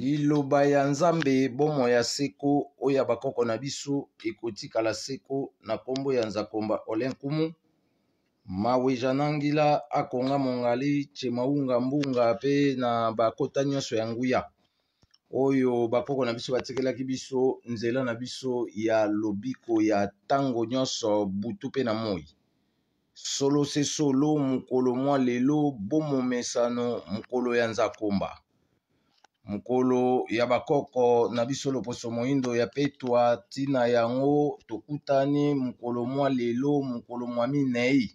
liloba ya nzambe bomoi ya seko oyo ya bakoko na biso ekotikala seko na nkombo ya nzakomba olin nkumu maweja nangila akonga mongali chemaunga mbunga pe na bakota nyonso ya nguya oyo bakoko na biso batikelaki biso nzela na biso ya lobiko ya ntango nyonso butu pe na moi solo se solo mokolo mwa lelo bomomesano mokolo ya nzakomba Mukolo, ya bakoko na biso loposo moindo ya petwa tina yango tokutani mukolo mwa lelo mukolo mwa minei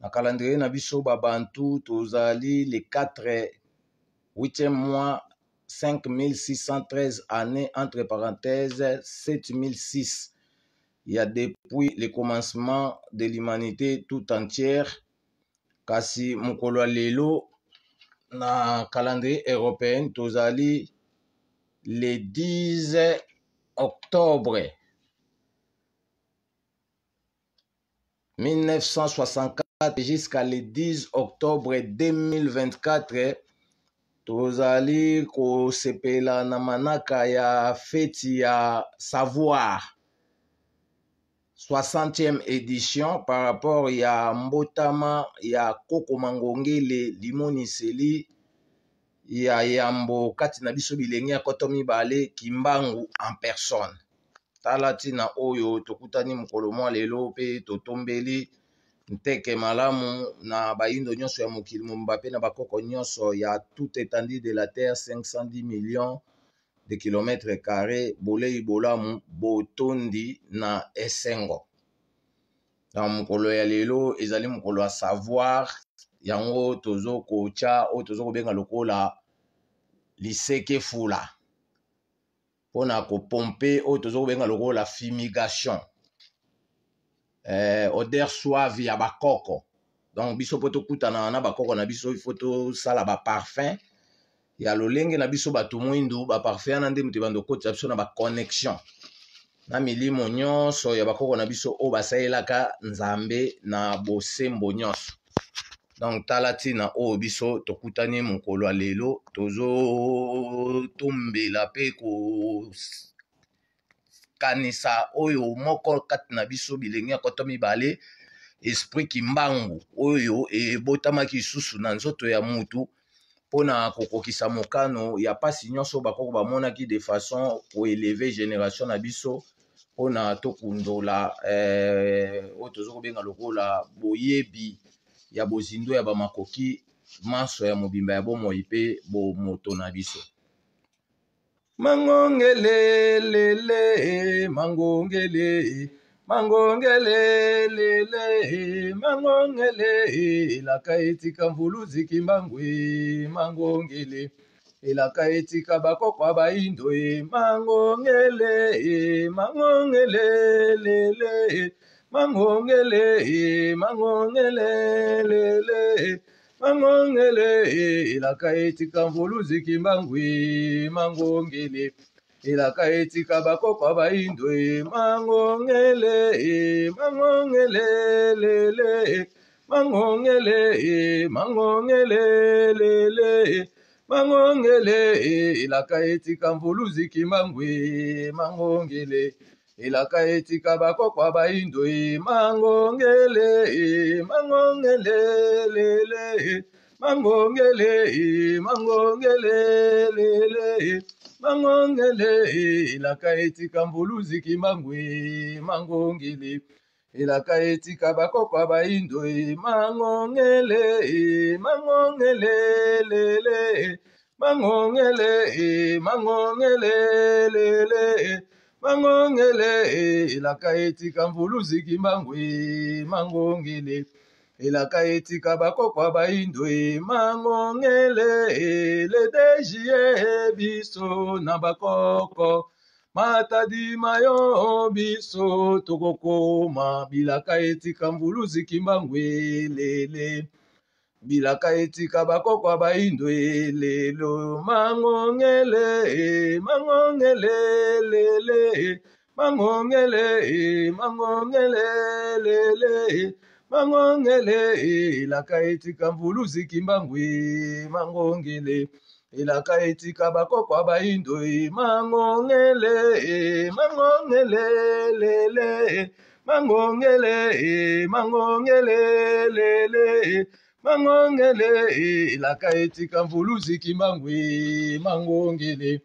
na kalandrie na biso babantu tozali le 4 8e mois 5613 années entre parenthèses 7006 ya depuis le commencement de l'humanité tout entière kasi mukolo lelo na calendrier européen tozali le 10 octobre 1964 jusqu'à le 10 octobre 2024 tozali kosepela na manaka ya feti ya savoir 60e édition par rapport ya mbotama ya kokoma ngongele limoniseli ya yambo kati na biso bilenge ya koto mibale kimbangu en personne tala ntina oyo tokutani mokolo mwa lelo pe totombeli nteke malamu na bayindo nyonso ya mokili mobimba pe na bakoko nyonso ya tout étendue de la terre 510 millions de kilometre carré bolei bolamu botondi na esengo na mokolo ya lelo ezali mokolo ya savoir yango tozokotya oyo tozokobenga lokola liseke fula mpona kopompe oyo tozokobenga lokola fumigation eh, oder suave ya bakoko donc biso mpo tokutana na bakoko na biso ifo tosala baparfum ya lolenge na biso bato mwindu baparfum wana nde moto ebanda okotisa biso na baconnexion na milimo nyonso ya bakoko na biso oyo basalelaka nzambe na bosembo nyonso donc tala ntina oyo biso tokutani mokolo ya lelo tozotombela mpe kokanisa oyo moko kati na biso bilenge ya koto mibale esprit kimbangu oyo ebotamaki lisusu na nzoto ya mutu mpona kokokisa mokano ya pasi nyonso bakoko bamonaki de façon koeleve génération na biso mpona tokundola eh, oyo toza kobenga lokola boyebi ya bozindo ya bamakoki manso ya mobimba ya bomoi mpe bomoto na biso mangongelelele mangongele mangongele lele mangongele elaka etika mvulu ziki mbangwe mangongele elaka etika bakokwa baindo e mangongele mangongele lele mangongele mangongele lele mangongele elaka etika mvulu ziki mbangwe mangongele elaka etika bakokwa baindo emangongele emangongelelele mangongele emangongelelele mangongele elaka etika mvuluziki mangwe emangongele elaka etika bakokwa baindo emangongele emangongelelele mangongele emangongelelele mangongele elaka etika mbuluziki mangwe mangongele elaka etika bakokwa baindo e mangongele e mangongele lele mangongele e mangongele lele mangongele elaka etika mbuluziki mangwe mangongele e, elaka etika bakokwa baindo emango ngele eledeji e, biso na bakoko matadima yo biso tokokoma bilaka etika mvulu zikimbangu elele bilaka etika bakokwa baindo elelo mangongele mangongele lele mangongele mangongele lele mangongele elaka etika mvulu zikimbangwi mangongele elaka etika bakokwa baindoi mangongele mangongele lele mangongele mangongele lele mangongele elaka etika mvulu zikimbangwi mangongele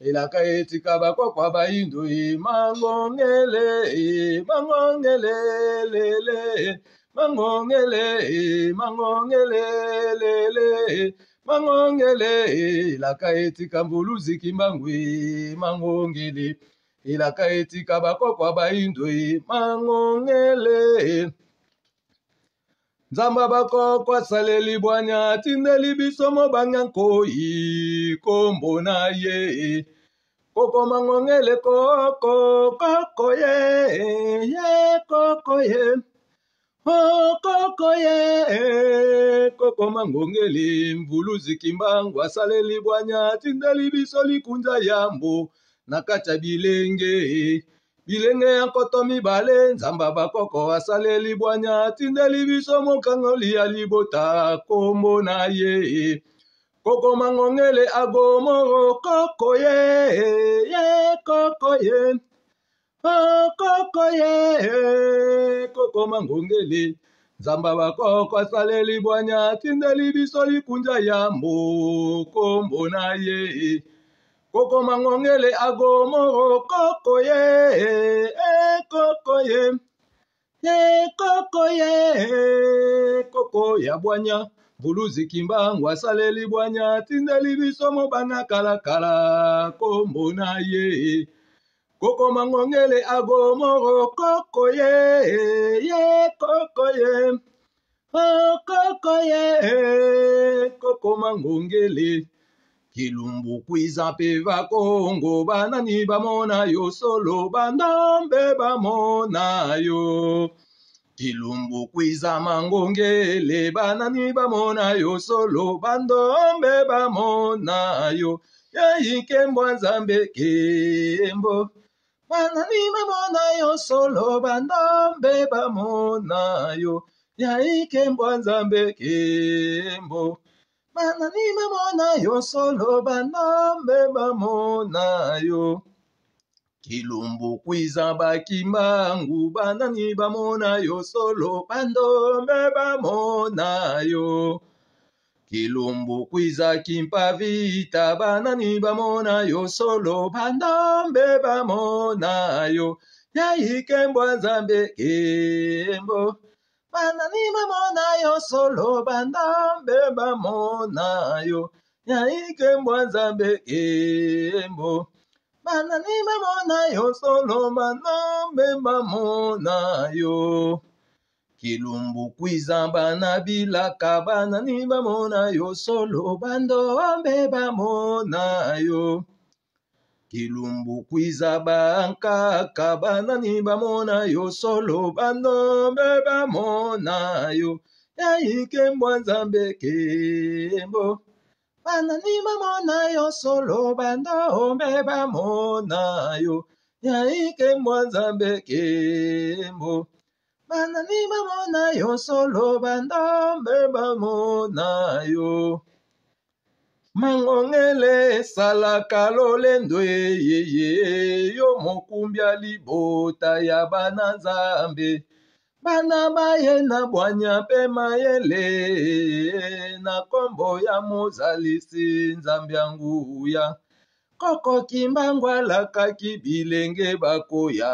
elaka etika bakwakwa baindoi mangongele mangongele lele mangongele mangongele lele mangongele elaka etika mbulu zikimbangwi mangongele elaka etika bakokwa baindwi mangongele nzambe bakoko asaleli bwanya atindeli biso mobanga nkoi kombo na ye kokoma ngongele koko koko ye ye koko ye okoko oh, ye eh, kokoma ngongeli mvulu zikimbangu asaleli bwanya atindeli biso likunza yambo na kati ya bilenge bilenge ya nkoto mibale nzamba bakoko asaleli bwanya atindeli biso mokangoli ya libota kombo na ye kokoma ngongele agomoro koko ye ye eh, koko ye okoko ye koko mangongele nzamba bakoko asaleli bwanya atindeli biso likunza ya mokombo na ye koko mangongele agomoro koko ye ekoko ye ekoko ye koko ya bwanya buluzi kimbangu asaleli bwanya atindeli biso mobanga kalakala kombo na ye kokoma ngongele agomoro koko ye ye koko ye oh, koko ye kokoma ngongele kilumbuku iza mpe bakongo banani bamona yo solo bandambe bamona yo kilumbuku iza mangongele banani bamona yo solo bandombe bamona yo yeyikembwa nzambe kembo banani bamona yo solo bandombe bamona yo ya ikembwa nzambe kembo banani bamona yo solo bandombe bamona yo kilumbuku iza bakimbangu banani bamona yo solo bandombe bamona yo kilumbukwizaki mpavita banani bamona yo solo bandambe bamona yo yaikembwa nzambe kembo banani bamona yo solo bandambe bamona yo yaikembwa nzambe kembo banani bamona yo solo bandambe bamona yo kilumbuku izamba na bilaka banani bamona yo solo bandombe bamona yo kilumbuku iza bankaka banani bamona yo solo bandombe bamona yo yaikembwa nzambe kembo banani bamona yo solo bandombe bamona yo yaikembwa nzambe kembo banani bamona yo solo bandambe bamona yo mangongele esalaka lolendo eyeye yo mokumbi ya libota ya bana nzambe bana baye na bwanya mpe mayele na nkombo ya mozalisi nzambe ya nguya kokoki mbango alakaki bilenge bakoya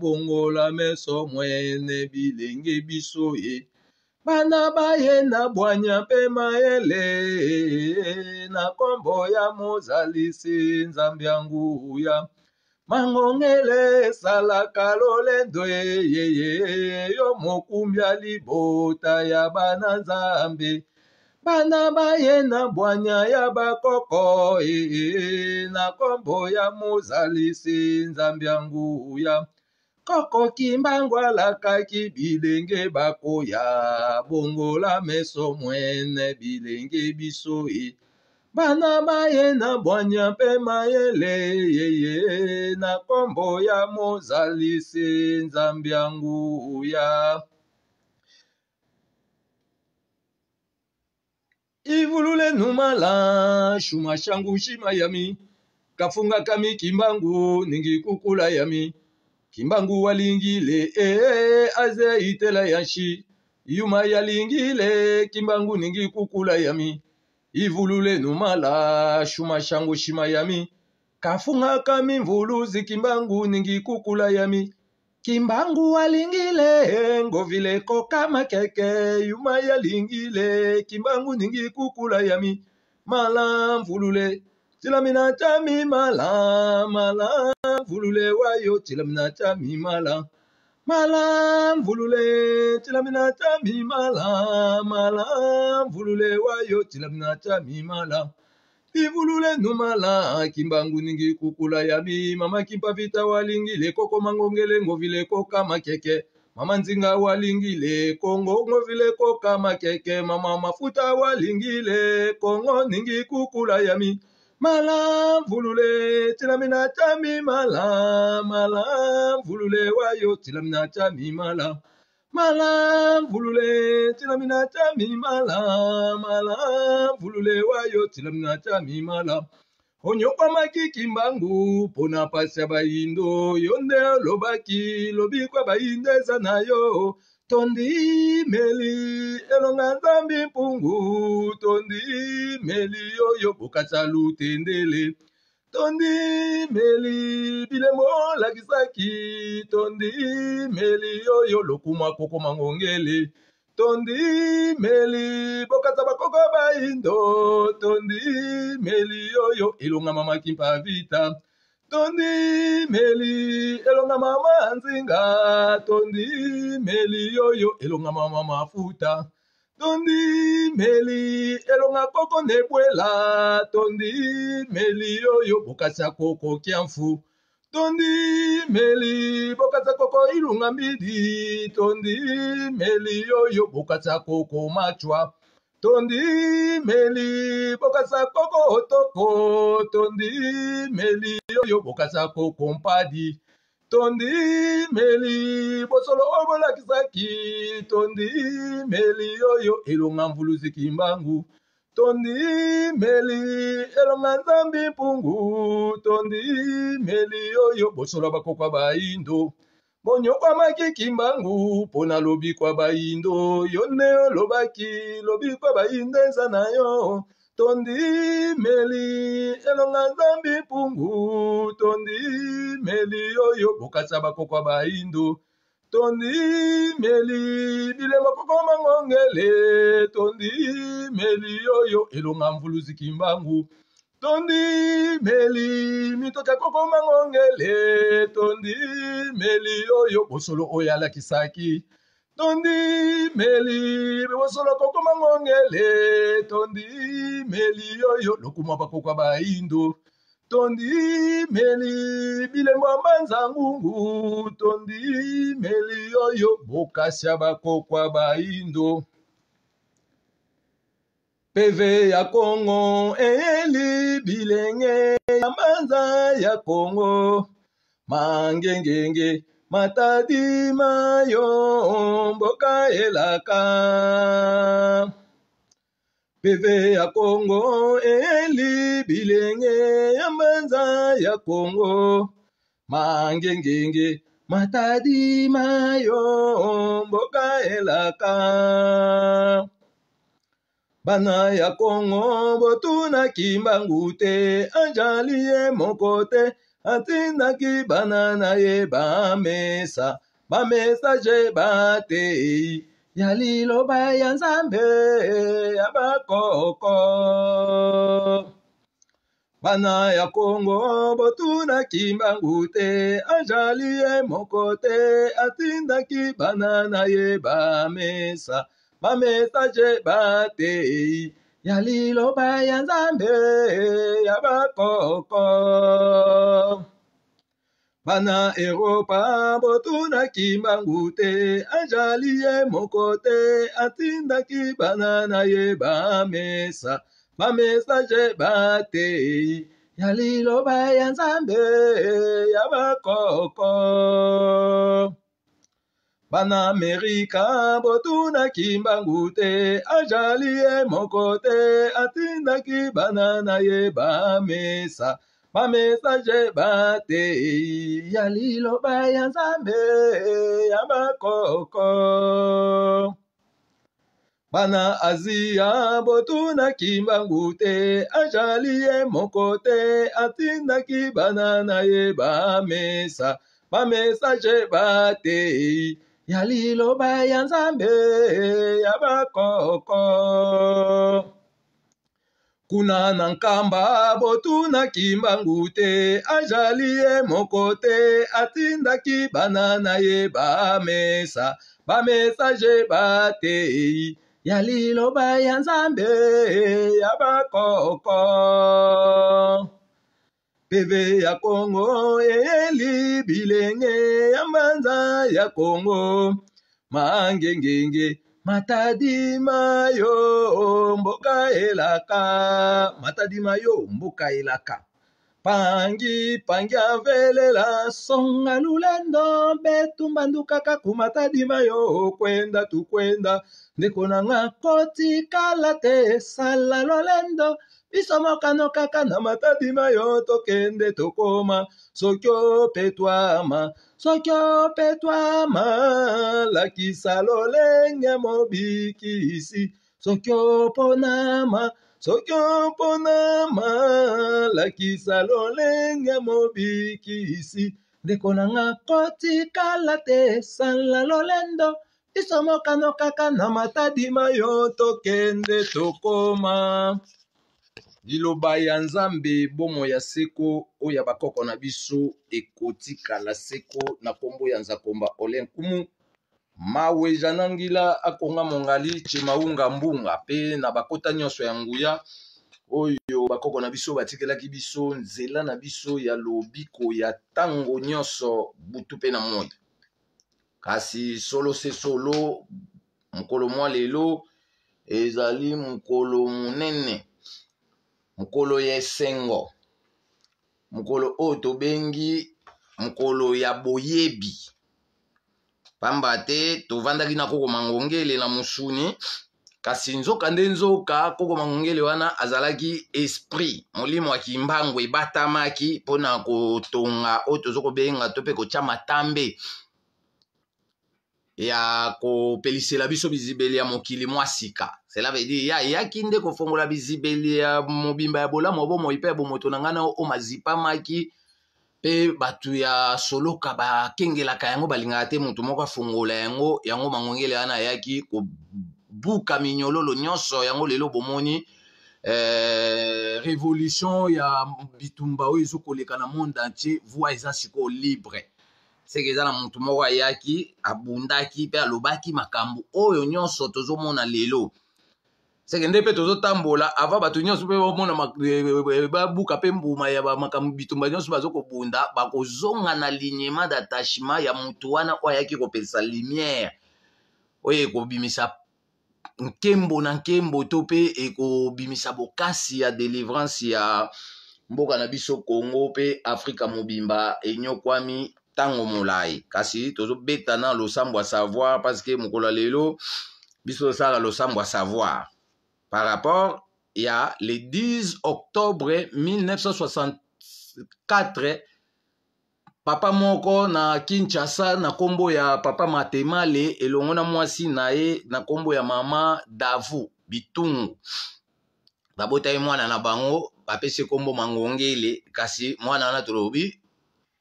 bongola meso mwene bilenge biso ye bana baye na bwanya mpe mayele na nkombo ya mozalisi nzambe ya nguya mangongele esalaka lolendo eyeye yo mokumbi ya libota ya bana nzambe bana baye na bwanya ya bakoko ee na nkombo ya mozalisi nzambe ya nguya koko kimbangu alakaki bilenge bakoya bongola meso mwene bilenge biso e bana baye na bwanya mpe mayele yeye na nkombo ya mozalisi nzambe ya nguya ivululenu mala shuma shangu shima yami kafunga kami kimbangu ningi kukula yami kimbangu walingile ee eh, aze itela yanshi yuma yalingile kimbangu ningi kukula yami ivululenu mala shuma shangu shima yami kafunga kami mvulu zikimbangu ningi kukula yami kimbangu alingile ngovile koka keke yuma yalingile kimbangu ningi kukula yami mala mvulule tilamina chami mala mala mvulule wayo tilamina chami mala mala mvulule tilamina chami mala mala mvulule wayo tilamina chami mala ivulule numala kimbangu ningi kukula yabi mama kimpavita walingile koko mangongele ngovile koka makeke mama nzinga walingile kongo ngovile koka makeke mama mafuta walingile kongo ningi kukula yami mala mvulule tilamina chami mala mala mvulule wayo tilamina chami mala malamvulule tilami na tami mala malamvulule wayo tilami na tami mala onyokwamaki kimbangu mpo na pasi ya bayindo yo nde olobaki lobi kwa bayindo eza na yo tondimeli elonga nzambi mpungu tondimeli oyo bokasa lutendele tondimeli bilembo olakisaki tondimeli oyo lokumu akokoma ngongeli tondimeli bokata bakoko baindo tondimeli oyo elongama makimpa vita tondimeli elongama manzinga tondimeli oyo elongama mamafuta tondimeli elonga koko na ebwela tondimeli oyo bokasi ya kokokia mfu tondimeli bokasi ya koko ilunga mbidi tondimeli oyo bokasi ya koko machwa tondimeli bokasi ya koko otoko tondimeli oyo bokasi ya koko mpadi tondimeli bosolo oyo bolakisaki tondimeli oyo elonga mvuluziki mbangu tondimeli elonga nzambi mpungu tondimeli oyo bosolo bakokwa baindo bonyokwa makiki mbangu mpo na lobi kwa baindo yo nde olobaki lobi kwa baindo eza na yo tondimeli elonga nzambi mpungu tondimeli oyo bokasa bakokwa bahindu tondimeli bilembo koko mangongele tondimeli oyo elonga mvuluzuki mbangu tondimeli mitoka koko mangongele tondimeli oyo bosolo oyo alakisaki tondimeli bewosolo kokoma ngongele tondimeli oyo lokumwa bakokwa bayindo tondimeli bilembo ya manzangungu tondimeli oyo bokasi ya bakokwa bayindo peve ya kongo eyeli bilenge ya manza ya kongo mangengenge matadima yo mboka elaka peve ya kongo eli bilenge ya mbanza ya kongo mangengenge matadima yo mboka elaka bana ya kongo botunaki mbangu te anjali ye moko te atindaki bana na ye bamesa bamesage batei ya liloba ya nzambe ya bakoko bana ya kongo botunaki mbangu te azali ye moko te atindaki bana na ye bamesa bamesage batei ya liloba ya nzambe ya bakoko bana eropa botunaki mbangu te azali ye moko te atindaki bana na ye bamesa bamesage batei ya liloba ya nzambe ya bakoko bana-amerika botunaki mbangu te azali ye moko te atindaki bana na ye bamesa bamesage batei ya liloba ya nzambe ya bakoko bana azia botunaki mbangu te azali ye moko te atindaki bana na ye bamesa bamesage batei ya liloba ya nzambe ya bakoko kuna na nkamba botunaki mbangu te azali ye moko te atindaki bana na ye bamesa bamesage batei ya liloba ya nzambe ya bakoko peve ya kongo eyeli bilenge ya mbanza ya kongo mangengenge matadima yo mboka elaka matadima yo mboka elaka pangi pangi avelela songa lulendo betumba ndukaka kumatadima yo kwenda tukwenda ndeko na nga kotikala te esala lolendo bisamokano kaka na mapabima yo tokende tokoma soki opetwama soki opetwama lakisa lolenge mobikisi soki oponama soki oponama lakisa lolenge mobikisi ndeko na nga kotikala te sala lolendo biso mokano kaka na matadima yo tokende tokoma liloba ya nzambe bomoi ya seko oyo ya bakoko na biso ekotikala seko na nkombo ya nzakomba olin kumu maweja na ngila akonga mongali chemaunga mbunga pe na bakota nyonso ya nguya oyo bakoko na biso batikelaki biso nzela na biso ya lobiko ya ntango nyonso butu mpe na moi kasi solo se solo mokolo mwa lelo ezali mokolo monene mokolo ya esengo mokolo oyo tobengi mokolo ya boyebi pamba te tovandaki na kokoma ngongele na mosuni kasi nzoka nde nzoka kokoma ngongele wana azalaki esprit molimo ya kimbangu ebatamaki mpona kotonga oyo tozo kobenga to mpe kotya matambe ya kopelisela biso bizibeli ya mokili mwa sika cela veut dire ya eyaki nde kofongola bizibeli ya mobimba ya bolamu bomoi mpe ya bomoto na ngai na oyo mazipamaki mpe bato ya soloka bakengelaka yango balingaka te motu moko afongola yango yango mangongele wana ayaki kobuka minyololo nyonso yango lelo bomoni eh, révolution ya bitumba oyo ezokoleka na monde entier voi eza sikoyo libre seke eza na motu moko ayaki abundaki mpe alobaki makambo oyo nyonso tozomona lelo seke nde mpe tozotambola avant bato nyonso mpe bamona eh, eh, eh, babuka mpe mbuma ya makambo bitumba nyonso bazokobunda bakozonga na lignema d'attachement ya motu wana oyo ayaki kopesa lumière oyo ekobimisa nkembo na nkembo to mpe ekobimisa bokasi ya délivrance ya mboka na biso congo mpe afrika mobimba enyokwami ntango molai kasi tozobeta na losambo ya savoir parceke mokolo ya lelo biso tosala losambo ya savoir par rapport ya le 10 octobre 1964 papa moko na kinshasa na nkombo ya papa matemale elongo na mwasi na ye na nkombo ya mama davu bitungu babotaki mwana na bango bapesi nkombo mangongele kasi mwana wana tolobi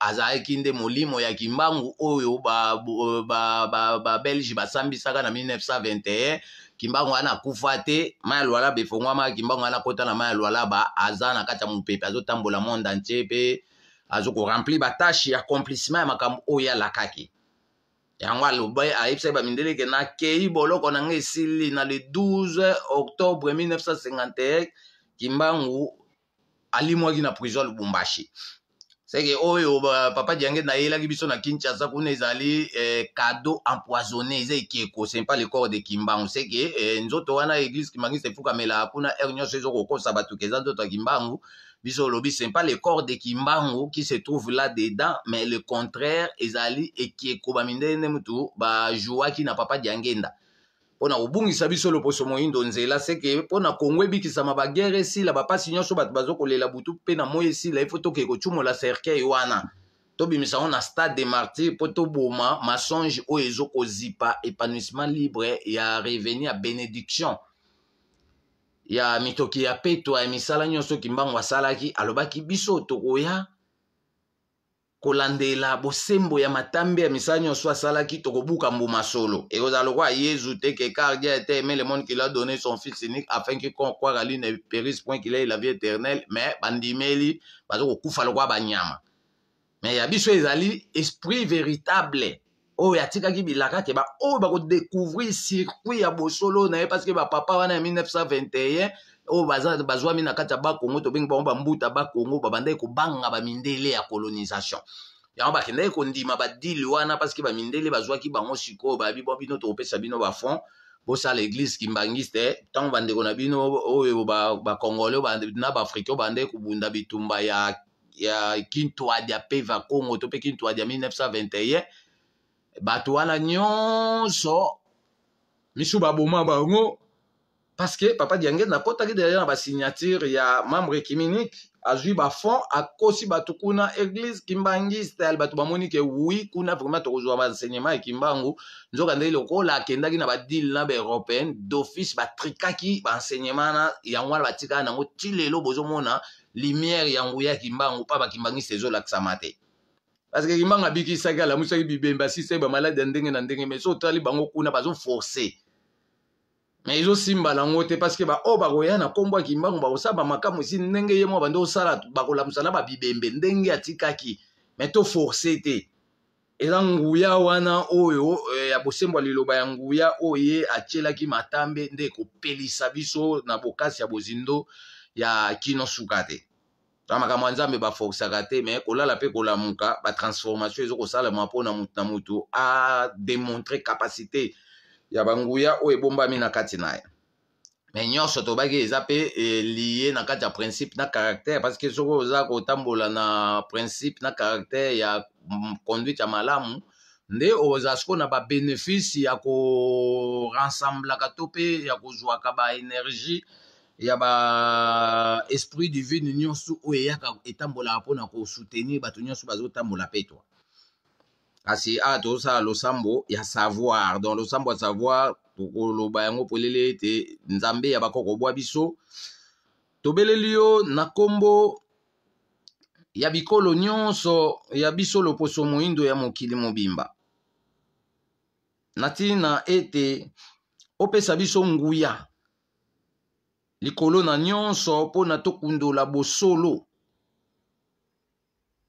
azalaki nde molimo ya kimbangu oyo babelge ba, ba, ba, basambisaka na 1921 kimbangu wana akufa te mai ya lwala befongwama kimbangu wana akota na mai ya lwalaba aza na kati ya mopepe azotambola monde antie mpe azokoremplir batashe ya accomplissement ya makambo oyo alakaki yango alobai ayebisaki bamindeleke nakei boloko na ngai esili na le 12 octobre 1951 kimbangu alimwaki na prison ya lubumbashi seke oyo oh, papa diange nayelaki biso na kinshasa kuna ezali eh, cadeau empoisonné eza ekeko c'est pas le corps de kimbangu seke eh, nzoto wana église kimangiste efukamela kuna aire nyonso ezokokosa bato keza nzoto ya kimbangu biso olobi c'est pas le corps de kimbangu qui se trouve là dedans mais le contraire ezali ekeko bamindele nde mutu bajwaki na papa diangenda mpona kobungisa biso loposo moyindo nzela seke kongwe kongo ebikisama bagere la bapasi nyonso bato bazokolela butu pe na moi ifoto ke kochumo la cercle wana to on na stade de martyr poto boma masonge oyo zipa épanouissement libre ya reveni ya bénédiction ya mitoki ya petwa ya misala nyonso salaki, salaki alobaki biso to tokoya kolandela bosembo ya matambe ya misala nyonso asalaki tokobuka mbuma solo ekozala lokola yezu te ke car dieu a été aimé le monde qu'il a donné son fils unique afin que qu'on croire à lui ne périsse point qu'il ait la vie éternelle mais bandimeli baza kokufa lokola banyama me ya biso ezali esprit véritable oyo atikaki bilaka ke baoyo bakodécouvrir circuit ya bosolo na ye parce que bapapa wana ya 1921 oyo bazwami na kati ya bakongo tobengi bango bambuta bakongo babandaki kobanga bamindele ya colonisation yango bakendaki kondima badile wana parceke bamindele bazwaki bango sikoyo babi bo bino tokopesa bino bafond bosala eglise kimbangiste ntango bandeko na bino oyo bacongolais na baafrikain bandeki kobunda bitumba ya ya kintwadi ya peva congo to mpe kintwadi ya 1921 bato wana nyonso misu baboma bango parce que papa diange nakotaki signature, il y ya membre ekiminike azwi fond, akosi bato kuna église kimbangi style monique oui ke wi kuna vraiment tokozwa baenseignement ya kimbangu nzoka ndenge lokola qui na dit na baeuropéenne d'office ba baenseignement na yango wana batikaka yango ti lelo bozomona lumière ya nguya ya kimbangu mpa bakimbangisi la te parce que kimbangu abikisaki alamusaki bibemba asisaki malade, ya ndenge na ndenge mais so otali bango kuna forcé me ezosimba nango te parceke baoyo oh, bakoya na nkombo ya kimbangu bakosala bamakamu esi ndenge ye mwa bande osala bakolamusa na babibembe ndenge atikaki me toforce te eza nguya wana oyo eh, ya bosembo ya liloba ya nguya oyo ye atielaki matambe nde ekopelisa biso na bokasi ya bozindo ya kino suka te na makambo ya nzambe baforsaka te me kolala mpe kolamuka batransformation ezokosala mwa mpona motu na motu ademontre kapacité ya banguya oyo ebombami na kati na ye me nyonso tobaki eza mpe elie na kati ya principe na caractère parce que soki oza kotambola na principe na caractère ya conduite ya malamu nde ozala sikoyo na babénéfice ya korensemblaka to mpe ya kozwaka baénergie ya baesprit divine nyonso oyo eyaka etambolaka mpona kosoutenir bato nyonso bazotambola mpe toa kasi awa ah, tozosala losambo ya savoir donc losambo ya savoir tokoloba yango polele ete nzambe ya bakoko bwa biso tobeleli yo na nkombo ya bikolo nyonso ya biso loposo moindo ya mokili mobimba na ntina ete opesa biso nguya likolo na nyonso mpona tokundola bosolo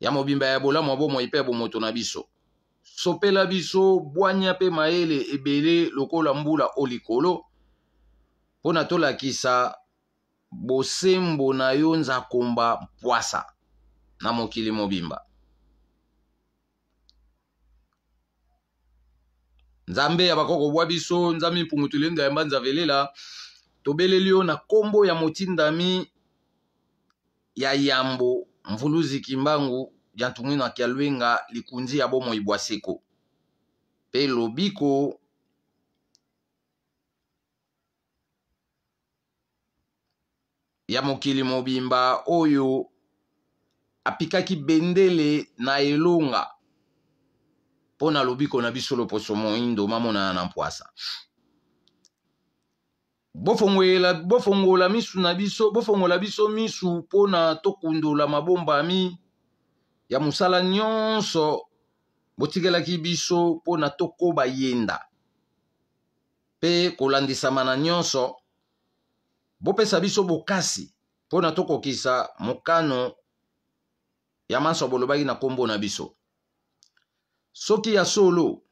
ya mobimba ya bolamu ya bomoi mpe ya bomoto na biso sopela biso bwanya mpe mayele ebele lokola mbula o likolo mpo na tolakisa bosembo na yo nzakomba mpwasa na mokili mobimba nzambe ya bakoko bwa biso nzambe mipungutuli nga yamba nzavelela tobeleli yo na nkombo ya motindami ya yambo mvuluziki mbangu diantunginaki aluenga likunzi ya bomoi bwa seko mpe lobiko ya mokili mobimba oyo apikaki bendele na elonga mpo na lobiko na biso loposo moindo mamonana na mpwasa bofongola misu na biso bofongola biso misu mpona tokundola mabomba mi ya mosala nyonso botikelaki biso mpona tokoba yenda mpe kolandisama na nyonso bopesa biso bokasi mpona tokokisa mokano ya maso bolobaki na nkombo na biso soki ya solo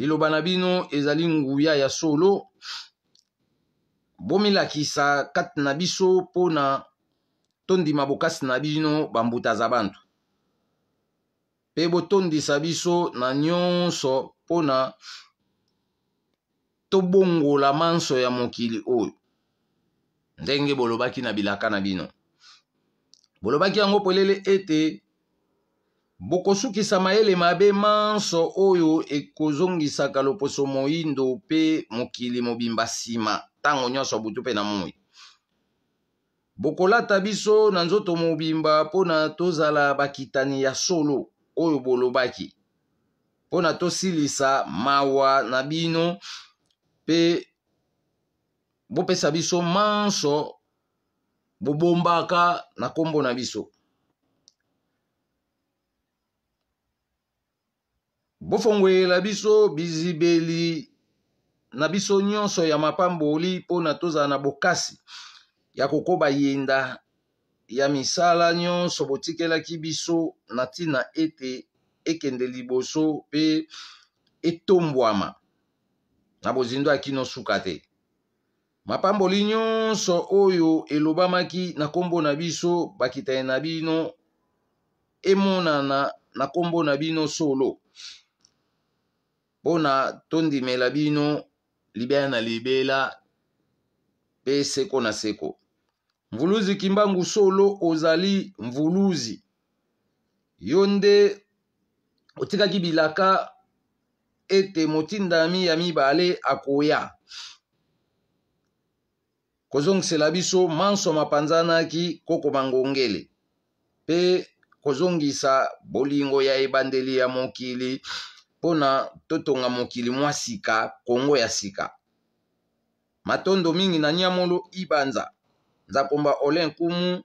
liloba na bino ezali nguya ya solo bomilakisa kati na biso mpona tondima bokasi na bino bambuta za bantu mpe botondisa biso na nyonso mpona tobongola manso ya mokili oyo ndenge bolobaki na bilaka na bino bolobaki yango polele ete bokosukisa mayele mabe manso oyo ekozongisaka loposo moyindo mpe mokili mobimba nsima ntango nyonso butu mpe na moi bokolata biso na nzoto mobimba mpo na tozala bakitani ya solo oyo bolobaki mpona tosilisa mawa na bino mpe bopesa biso manso bobombaka na nkombo na biso bofongwela biso bizibeli na biso nyonso ya mapamboli mpona tozala na bokasi ya kokoba yenda ya misala nyonso botikelaki biso na ntina ete ekende liboso mpe etombwama na bozindo ya kino suka te mapamboli nyonso oyo elobamaki na nkombo na biso bakitani na bino emonana na nkombo na bino solo mpona tondimela bino libela na libela mpe seko na seko mvuluzi kimbangu solo ozali mvuluzi yo nde otikaki bilaka ete motindami ya mibale akoya kozongisela biso manso mapanzanaki kokoma ngongele mpe kozongisa bolingo ya ebandeli ya mokili mpona totonga mokili mwa sika kongo ya sika matondo mingi na nyamolo ibanza nzakomba ole nkumu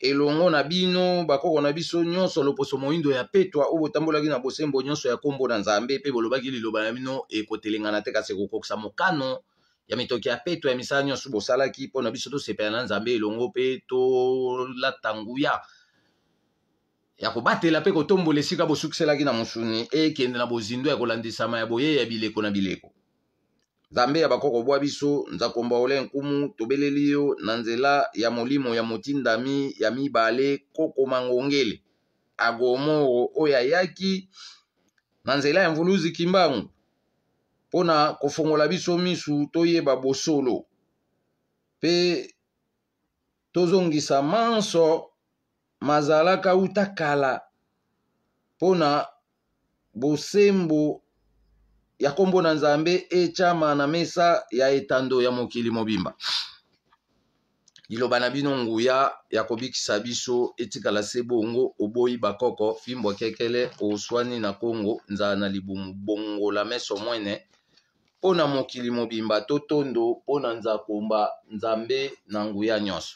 elongo na bino bakoko na biso nyonso loposo moyindo ya petwa oyo botambolaki na bosembo nyonso ya nkombo na nzambe mpe bolobaki liloba ya bino ekotelengana te kasi kokokisa mokano ya mitoki ya petwa ya misala nyonso bosalaki mpona biso tosepela na nzambe elongo mpe tolata nguya ya kobatela mpe kotombola esika bosukiselaki na mosuni ekende na bozindo ya kolandisama ya boye ya bileko na bileko nzambe ya bakokobwa biso nzakombo ya ole nkumu tobeleli yo na nzela ya molimo ya motindami ya mibale kokoma ngongele agomoro oyo ayaki na nzela ya mvuluzi kimbangu mpo na kofongola biso misu toyeba bosolo mpe tozongisa manso mazalaka uta kala mpo na bosembo ya nkombo na nzambe etyama na mesa ya etando ya mokili mobimba liloba na bino nguya ya kobikisa biso etikala se bongo oboyi bakoko fimbo kekele oswani na kongo nzala na libumu bongola meso mwene mpo na mokili mobimba to tondo mpo na nzakomba nzambe na nguya nyonso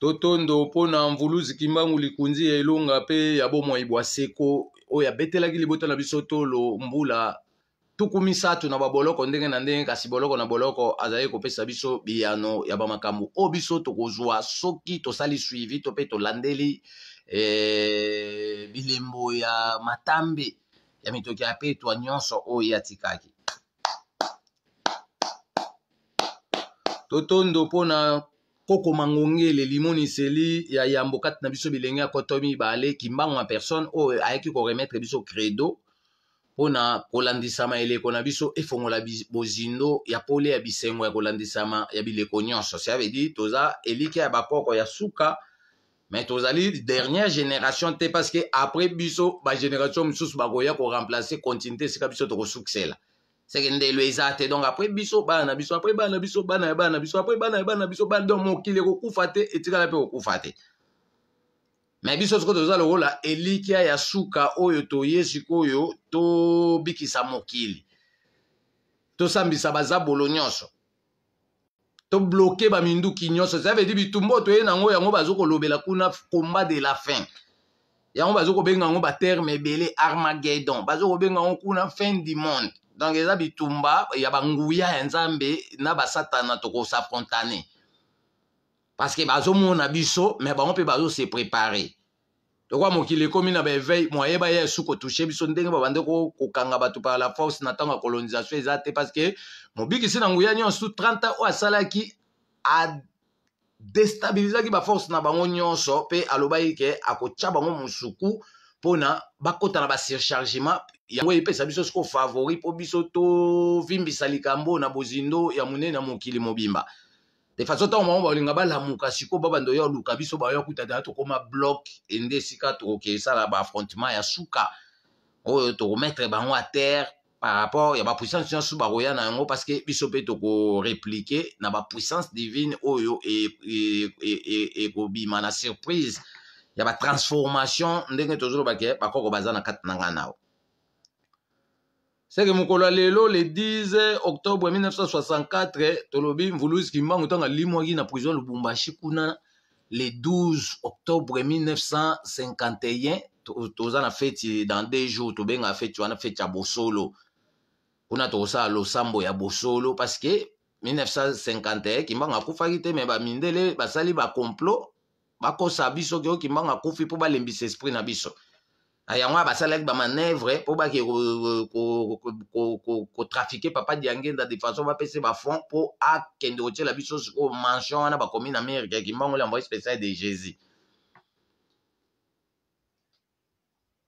totondo mpona mvuluzi kimbangu likunzi ya elonga mpe ya bomoi bwa seko oyo abetelaki libota na biso tolo mbula tuku misato na baboloko ndenge na ndenge kasi boloko na boloko azali kopesa biso biyano ya bamakambo oyo biso tokozwa soki tosali suivi to mpe tolandeli e, bilembo ya matambe ya mitoki ya petwa nyonso oyo e atikaki totondo mpona kokoma ngongele limoniseli ya yambo kati na biso bilenge akoto mibale kimbango ya persone oyo oh, ayaki koremetre biso credo mpona kolandisama eleko na biso efongola bozindo ya pole ya bisengo ya kolandisama ya bileko nyonso ça veut dire toza elika ya bakoko ya suka mais tozali dernière génération te parce que après biso bagénération mosusu bakoya koremplace continuité esika biso tokosukisela seke ndelo eza te donc apres biso bana biso apres bana biso bana ya bana biso apres bana ya bana biso bana donc mokili ekokufa te etikala mpe kokufa te me biso sikoyo toza lokola elikya ya suka oyo toye sikoyo tobikisa mokili tosambisa bazabolo nyonso tobloke baminduki nyonso ça veut dire bitumba oyo toye nango yango bazo kolobela kuna combat de la fin yango bazo kobenga yango baterme ebele armageddon bazo kobenga yango kuna fin du monde donc eza bitumba ya banguya ya nzambe na basatana tokosa frontane parceke bazomona biso me bango mpe bazose prépare tokwa mokili ekomi na baeveil moyeba ye esu kotushe biso ndenge babande kokanga bato par la force na ntango ya colonisation eza te parceke mobikisi na nguya nyonso 30 ans oyo asalaki adestabilizaki baforce na bango nyonso mpe alobaki ke akotya bango mosuku mpona bakota na basurchargement yango epesa biso siko favori po biso tovimbisa likambo na bozindo ya monene ya mokili mobimba de façon ntango la balinga balamuka siko ndo oya luka biso baoya kutata to tokóma block ende esika la ba affrontement ya suka oyo tokometre ba a terre par rapport ya bapuissance suba bakoya na yango parce que biso ko répliquer na puissance divine oyo ekobima e, e, e, bimana surprise ya ba transformation, ndenge tozolobake bakoko baza na kati na ngai nao seke mokolo ya lelo le 10 octobre 1964 tolobi mvuluski mbangu ntango alimwaki na prison lubumbashi kuna le 12 octobre 1951 toza na feti dans deux jours tobengaka feti wana feti ya bosolo kuna tokosala losambo ya bosolo parce que 1951 kimbangu akufaki te me bamindele basali bacomplot bakosa biso ke okimbangu akufi mpo balembisa esprit na biso yango abasalaki bamaneuvre mpo bake kotrafike papa diangenda de façon bapesi bafond mpo akende kotiela biso sikoyo mansion wana bakomi na amerika ya kimbangola envoye spécial de jésus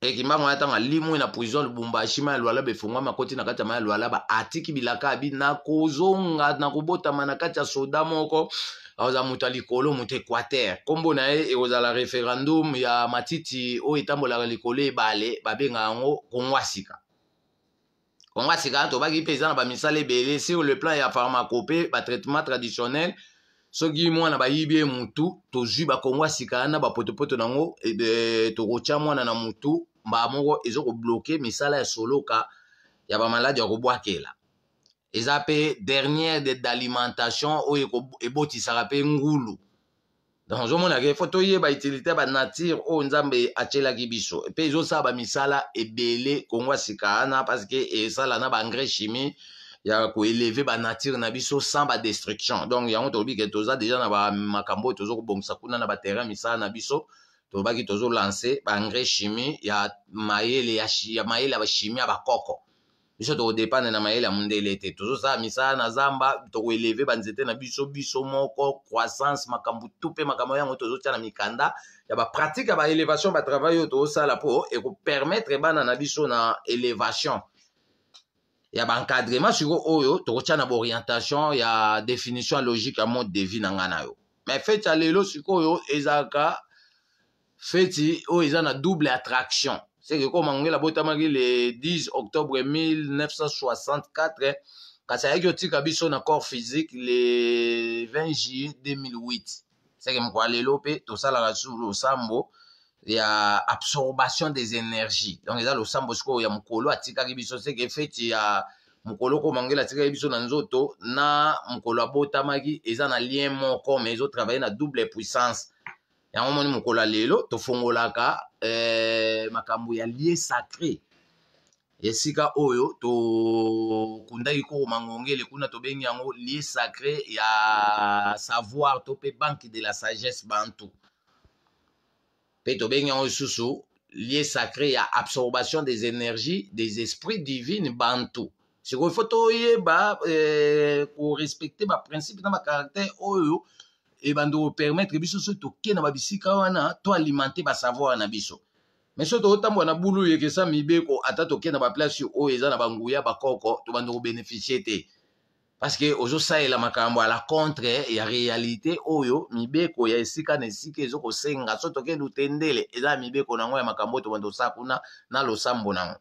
ekimbango ya ntango alimwi na prison lubumbashi ma ya lwala befungwami akoti na kati ya ma ya lwala ba atiki bilaka abi na kozonga na kobotama na kati ya soda moko aoza moto ya likolo moto equater nkombo na ye ekozala referendum ya matiti oyo etambolaka likolo ebale babengaka yango kongwasika kongwasika tobaki mpe eza na bamisala ebele sur le plan ya pharmacope batraitement traditionnel soki mwana bayibi ye motu tozwi bakongwasika wana bapotopoto nango eh, tokotya mwana na motu mbaa moko ezo kobloke misala ya soloka ya bamaladi ya kobwakela eza mpe dernière d'alimentation oyo ebotisaka mpe ngulu donc ozomonake fo toyeba utilité ya banature oyo nzambe atyelaki biso mpe ezosala bamisala ebele kongo asika wana parceke esala na baengrais chimie ya koeleve banature na biso sans badestruction donc yango tolobi ke toza deja na bamakambo oyo toza kobongisa kuna na baterrain misala na biso tolobaki tozolanse baengrais chimie ya mayele ya mayele ya bachimie ya bakoko biso tokodepande na mayele ya mondele te tozosala misala na zamba tokoeleve banzete na biso biso moko croissance makambo tu mpe makambo yango tozotia na mikanda ya bapratike ya baelevation batravail oyo tozosala mpo ekopermetre bana na biso na elevation ya baencadrement siko oyo tokotia na baorientation ya définition logique ya mode de vie na ngai na yo mais feti ya lelo sikoyo ezalaka feti oyo eza na double attraction c'est que comme angola botamaki le 10 octobre 1964 kasi ayaki otika biso na corps physique le 20 juillet 2008 seke mokolo lelo mpe tosalaka sur losambo ya absorption des énergies donc eza losambo sikoyo ya mokolo atikaki biso seke feti ya mokolo komangela atikaki biso na nzoto na mokolo abotamaki eza na lien moko mais ezotravaille na double puissance yango moni mokolo ya lelo tofongolaka eh, makambo ya lie sacré esika oyo tokundaki kokoma ngongele kuna tobengi yango lie sacré ya savoir to pe banke de la sagesse bantu to tobengi yango lisusu lie sacré ya absorption des énergies des esprits divines bantu sikoyo fo toyeba eh, korespecte baprincipe na bacaractère oyo ebanda kopermetre biso so toke na babisika wana toalimente basavoir na biso me so tokotambola na bulu yekesa mibeko ata toke na baplace oyo eza na banguya bakoko tobanda kobeneficie te parceke ozosalela makambo ala contre eh, ya réalité oyo mibeko ya esika na esika ezokosenga so toke lutendele eza ya mibeko nango ya makambo oyo tobanda osala kuna na losambo nango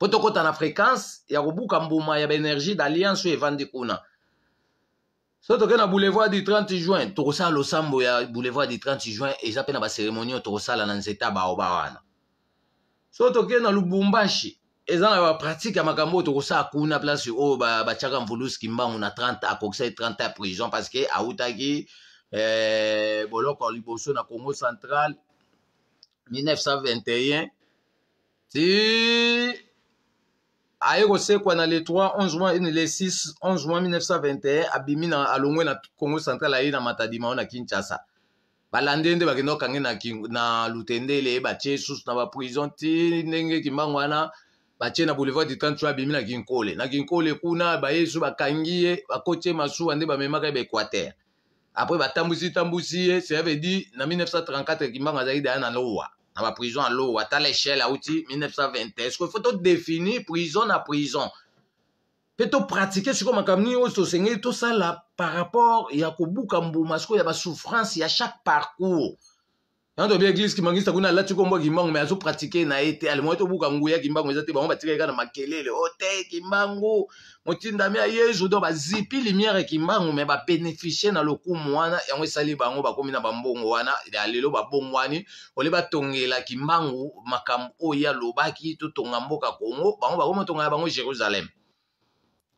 mpo tokɔta na fréquence ya kobuka mbuma ya baénergie d'alliance oyo evandi kuna so toke na boulevard du 30 juin tokosala losambo ya boulevard du 30 juin eza mpe na baseremonie oyo tokosala na nzete ya baoba wana so toke na lubumbashi eza na bapratike ya makambo oyo tokosala kuna place oyo batiaka mvuluski mbangu na 30 akokisa 30 ya prison parce que autaki eh, boloko liboso na congo central 1921 ti aye kosekwa na le 3 11 juin le 6 11 juin 1921 abimi na alongwe na congo central aye na matadima o na kinshasa balande nde bakenda kokange na, na lutendele batie susu na baprison ti ndenge kimbango wana batie na boulevard du temps abimi na kinkole na kinkole kuna bayesu bakangi ye bakoti ye masuwa nde bamemaka ye baéquateur apres batambusi tambusi ye cela veut dire na 1934 kimbango azalaki daya na lowa à à prison l'eau, la à à outil, 1920. Est-ce qu'il faut tout définir prison à prison pratiquer mpe comme ni au nini tout ça là par rapport y a ma souffrance il y a chaque parcours na to bia eglise kimangista kuna alati kombo ya kimbangu me azopratike na ye te alemoi tobuka nguya kimbangu eza te bango batikali kaka na makelele o oh, te kimbangu motindami ya yezu don bazipi lumière ya kimbangu me babénéficie na lokumu wana yango esali bango bakómi na bambongo wana lelo babongwani ole batongela kimbangu makambo oyo alobaki totonga mboka kongo bango bakómi otonga ya bango jérusalem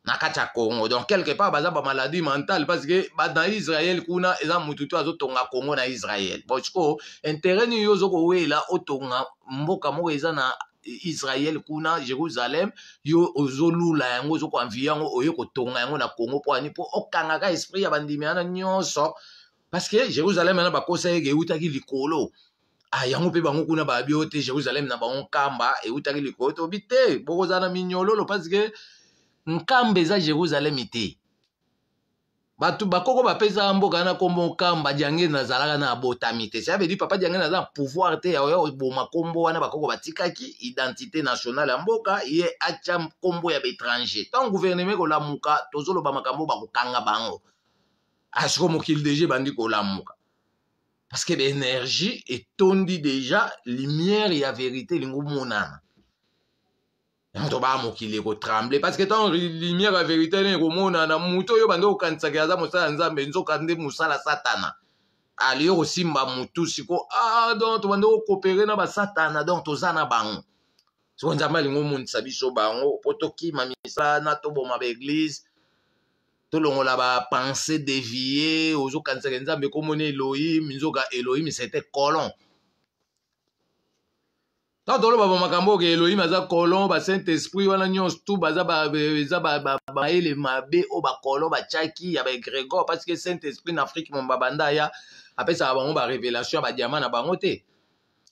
na kati ya congo donc quelque part baza bamaladie mentale parce que na israel kuna eza motu to azotonga congo na israel bon sikoyo intere nini yo ozokowela otonga mboka moko eza na israel kuna jérusalem yo ozolula yango ozokoanvie yango oye kotonga yango na congo mpo ani mpo okangaka esprit ya bandimi wana nyonso parce que jérusalem yana bakosa yeke eutaki likolo yango mpe bango kuna babi o te jérusalem na bango nkamba eutaki likolo tobi te bokozala na minyololo parce que nkambe eza jérusalemi te bato bakoko bapesaka mboka wana nkombo nkamba diangene nazalaka na abotami te ça veut dire papa diangene aza na pouvoir te yaoya oboma nkombo wana bakoko batikaki identité nationale ya mboka ye atya nkombo ya baétranger ntango guvernema ekolamuka tozoloba makambo bakokanga bango asiko ah, mokili deja ebandi kolamuka parce que baénergie etondi déjà lumière ya vérité elingi omonana toba mokili ekotremble parceke ntango lumière ya verité ne ekomonana motu oyo bande kokanisaka aza mosala ya nzambe nzoka nde mosala satana aliyo kosimba motu siko a ah, donc tobande kokopere na basatana donc toza na bango siko nzambe alingi omonisa biso bango mpo tokima misana toboma baeglize tolongola bapense dévie ozokanisaka nzambe ekomona elohim nzoka elohim c'était colon ntango tolobaba makambo oke elohim aza kolon ba saint esprit wana nyonso tu baza eza bamayele mabe oyo oh, bakolon batiaki ya ah, baegrégor parceke saint esprit na afrike momo babanda ya apesaka bango barévélation ya badiama na bango te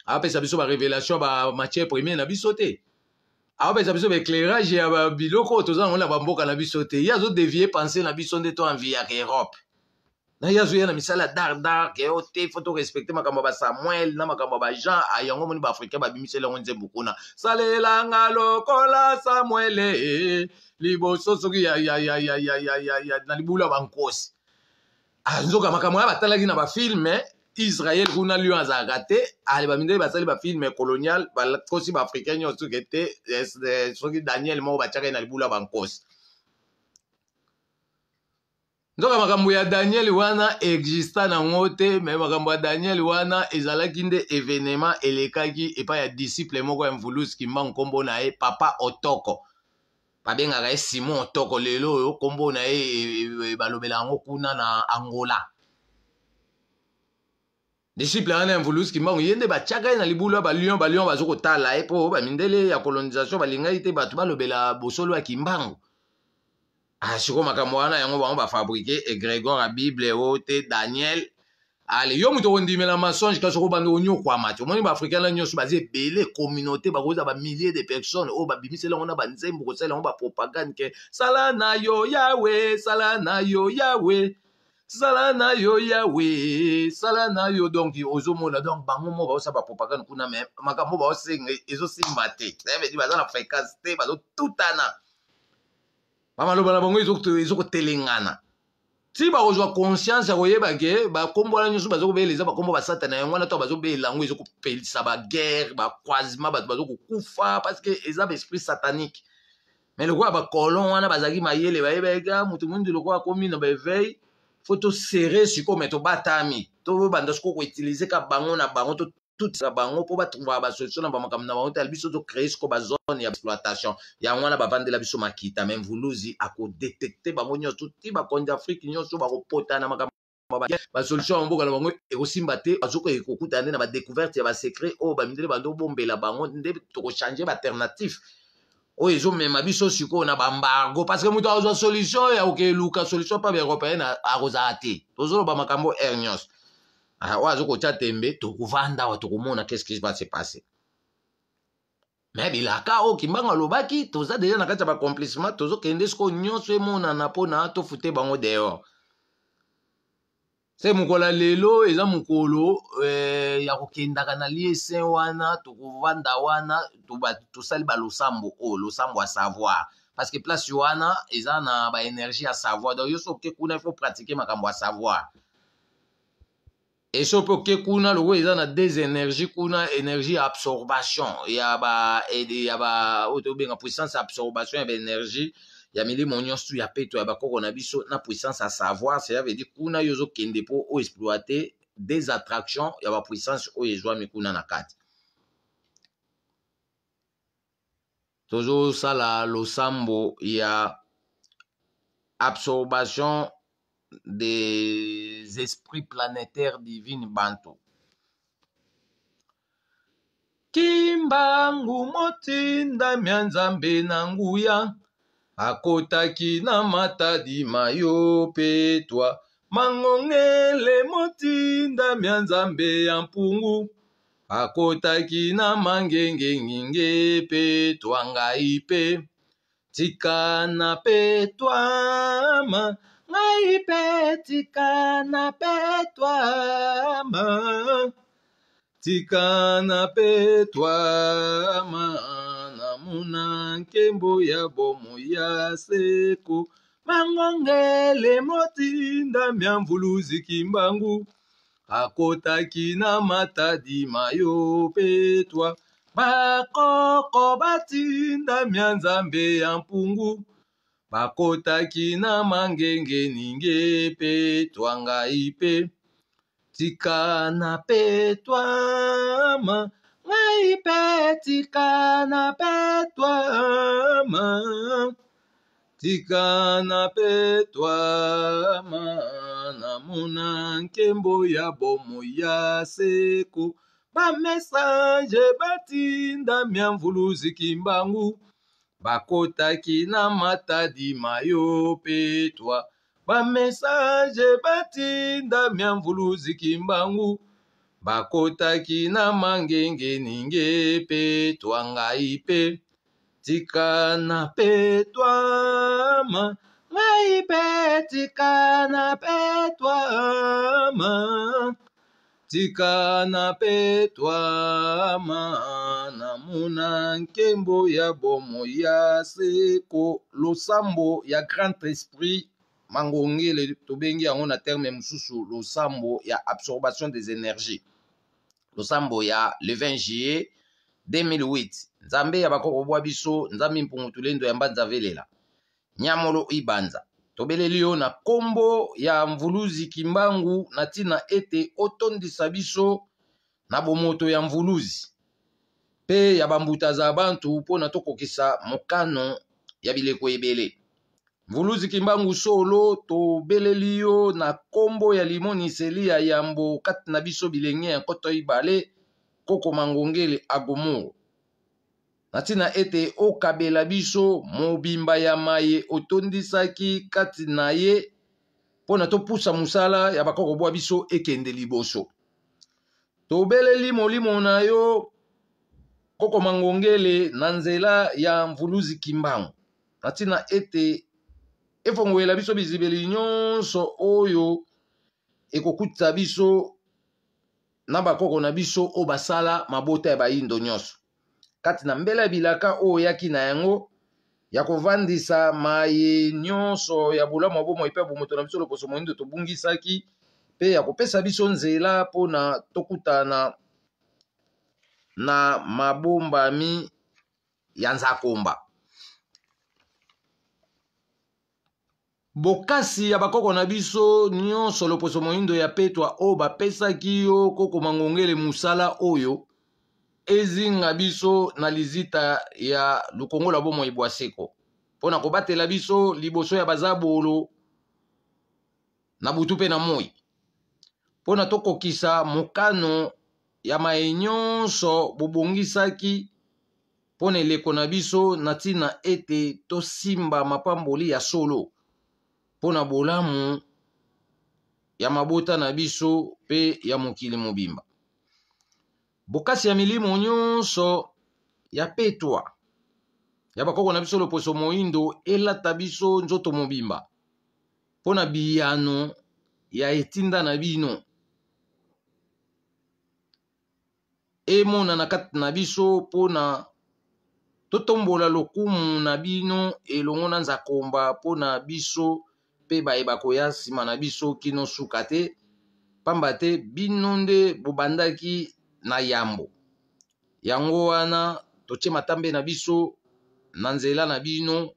apesa biso barévélation bamatière premier na biso te aopesa biso baéclairage ya biloko oyo toza nango na bamboka na biso te ye azodevie pensé na biso nde to enviaka europe nayazoyela misala eh, eh, ya dar dar ke te fo torespecte makambo ya na na ah, makambo ya bajean yango ba baafricain babimiseli yango nzembo kuna salelanga kola samuele liboso ya na libulu ya bankosi anzoka makambo ya talaki na ba film, eh, israel kuna lion azalaka te ale ba basali film colonial bakosi baafricain nyonso soki te soki daniel Mo ba na libula ya nzoka makambo ya daniel wana exista nango te me makambo ya daniel wana ezalaki nde evenema elekaki epai ya disiple moko ya mvulus kimba nkombo na ye papa otoko babengaka ye simon otoko lelo oyo nkombo na ye e, e, balobela yango kuna na angola disciple wana ya mvuluski mbango ye nde batiaka ye na libulu ya balion balion bazo kotala ye mpo bamindele ya colonisation balingaki te bato balobela bosolo ya kimbangu Ah, sikoyo makambo wana yango bango bafabrike egregor abible o te daniel ale yo moto okondimela masonge kasi okobanda onyokwama te omoni baafrikain na nyonso baza ebele communauté bakozwa bamillier de personnes oyo oh, babimisela yango na banzembo kosalela yango bapropagande ke sala na yo yawe sala na yo yawe sala na yo yawe sala na yo donc ozomona donc bango mo baosa bapropagande kuna me makambo baosenga ezosimba te ça veut dire baza na fréquence te bazotutana bamaloba na bango ezokotelengana ti bakozwa conscience ya koyeba ke bakombo wana nyonso bazokobela eza bakombo basatana yango wana to bazobela yango ezokopelisa baguerre bakwasima bato bazokokufa parceke eza baesprit satanique me lokola bacolon wana bazalaki mayele bayebaka motu mwindu lokola akomi na baeveille fo tosere sikoyo me tobatami tobanda sikoyo koutilize ka bango na bango bakotutisa bango mpo batumba basolution na bamakambo na bango te alibiso ozocree siko bazone ya exploitation yango wana bavandela biso makita me mvuluzi akodetekte bango nyonso ti bakonzi afrike nyonso bakopota na makambo basolution ya mboka na bango ekosimba te bazokoyeke kokutana nde na badécouverte ya basecret oyo bamindele bandobombela bango nde tokochange baalternative oyo ezomema biso sikoyo na bambargo parce que moto akozwa solution ya kokeluka solution pa ba européenne akozala te tozoloba makambo air nyonso Ah, oyo aza kotya tembe tokovanda awa tokomona qu'est-ce qui va se passer me bilaka oyo kimbanga alobaki toza deja na kati ya bacomplissement tozokende sikoyo nyonso emonana mpona tofute bango dehors se mokolo ya lelo eza mokolo eh, ya kokendaka na lie saint wana tokovanda wana tosali balosambo oyo losambo ya savoir parce que place wana eza na baénergie ya savoir donc yo soke kuna ifo pratike makambo ya savoir Et que kuna le eza na des énergie kuna énergie absorption ya ba ya ba auto tobenga puissance absorption ya énergie ya milimo nyonso tu ya peto ya bakoko na biso na puissance à savoir c'est veut dire kuna yo ozokende mpo exploiter des attractions ya bapuissance oyo mi kuna na kati tozosala losambo ya absorption des esprits planétaires divines bantou. kimbangu motindami ya nanguya. A nguya akotaki na mata di mayo twa mangongele motin ya nzambe ya mpungu a kota mangenge mpe twa ngai tikana ngai mpe tika na petwama tika na petwama namona nkembo ya bomoi ya seko mangongele motinda mya mvuluziki mbangu akotaki na matadima yo petwa bakoko batinda mya nzambe ya mpungu bakotaki na mangenge ninge mpe twangai mpe tika na petwama ngai mpe tika na petwama tika na petwama namona nkembo ya bomoi ya seko bamesanje batinda mia mvulu ziki mbangu bakotaki na matadima yo mpe twa bamesage batindami ya mvuluziki mbangu bakotaki na mangengeninge mpe twa ngai mpe tika na mpe twama ngai mpe tika na mpe twama tikana mpe twama na muna nkembo ya bomoi ya seko losambo ya grand esprit mangongele tobengi yango na terme mosusu losambo ya absorption des énergies losambo ya le 20 juillet 2008 nzambe ya bakoko bwa biso nzambe mpungutulendo ya mbanza velela nyamolo ibanza tobeleli yo na nkombo ya mvuluzi kimbangu na ntina ete otondisa biso na bomoto ya mvuluzi mpe ya bambuta za bantu mpona tokokisa mokano ya bileko ebele mvuluzi kimbangu solo tobeleli yo na nkombo ya limoniseli ya yambo kati na biso bilenge ya nkoto ibale kokoma ngongele agomoro na ntina ete okabela biso mobimba ya maye otondisaki kati na ye mpo na topusa mosala ya bakoko bwa biso ekende liboso tobeleli molimo na yo koko mangongele na nzela ya mvuluzi kimbangu na ntina ete efongwela biso bizibeli nyonso oyo ekokutisa biso na bakoko na biso oyo basala mabota ya bayindo nyonso kati na mbela bilaka oyo oyaki na yango ya kovandisa maye nyonso ya bolamu ya bomoi mpe ya bomoto na biso loposo moindo tobungisaki mpe ya kopesa biso nzela mpona tokutana na mabombami ya nzakomba bokasi ya bakoko na biso nyonso loposo moindo ya petwa oyo bapesaki yo kokoma ngongele mosala oyo ezinga biso na lizita ya lokongola bomoi bwa seko mpo na kobatela biso liboso ya baza bolo na butu mpe na moi mpo na tokokisa mokano ya maye nyonso bobongisaki mpo na eleko na biso na ntina ete tosimba mapamboli ya solo mpo na bolamu ya mabota na biso mpe ya mokili mobimba bokasi ya milimo nyonso ya petwa ya bakoko na biso loposo moyindo elata biso nzoto mobimba mpo na biyano ya etinda na bino emonana kati na biso mpo na totombola lokumu na bino elongo na nzakomba mpo na biso mpe bayeba koya nsima na biso kino suka te pamba te bino nde bobandaki na yambo yango wana totie matambe na biso na nzela na bino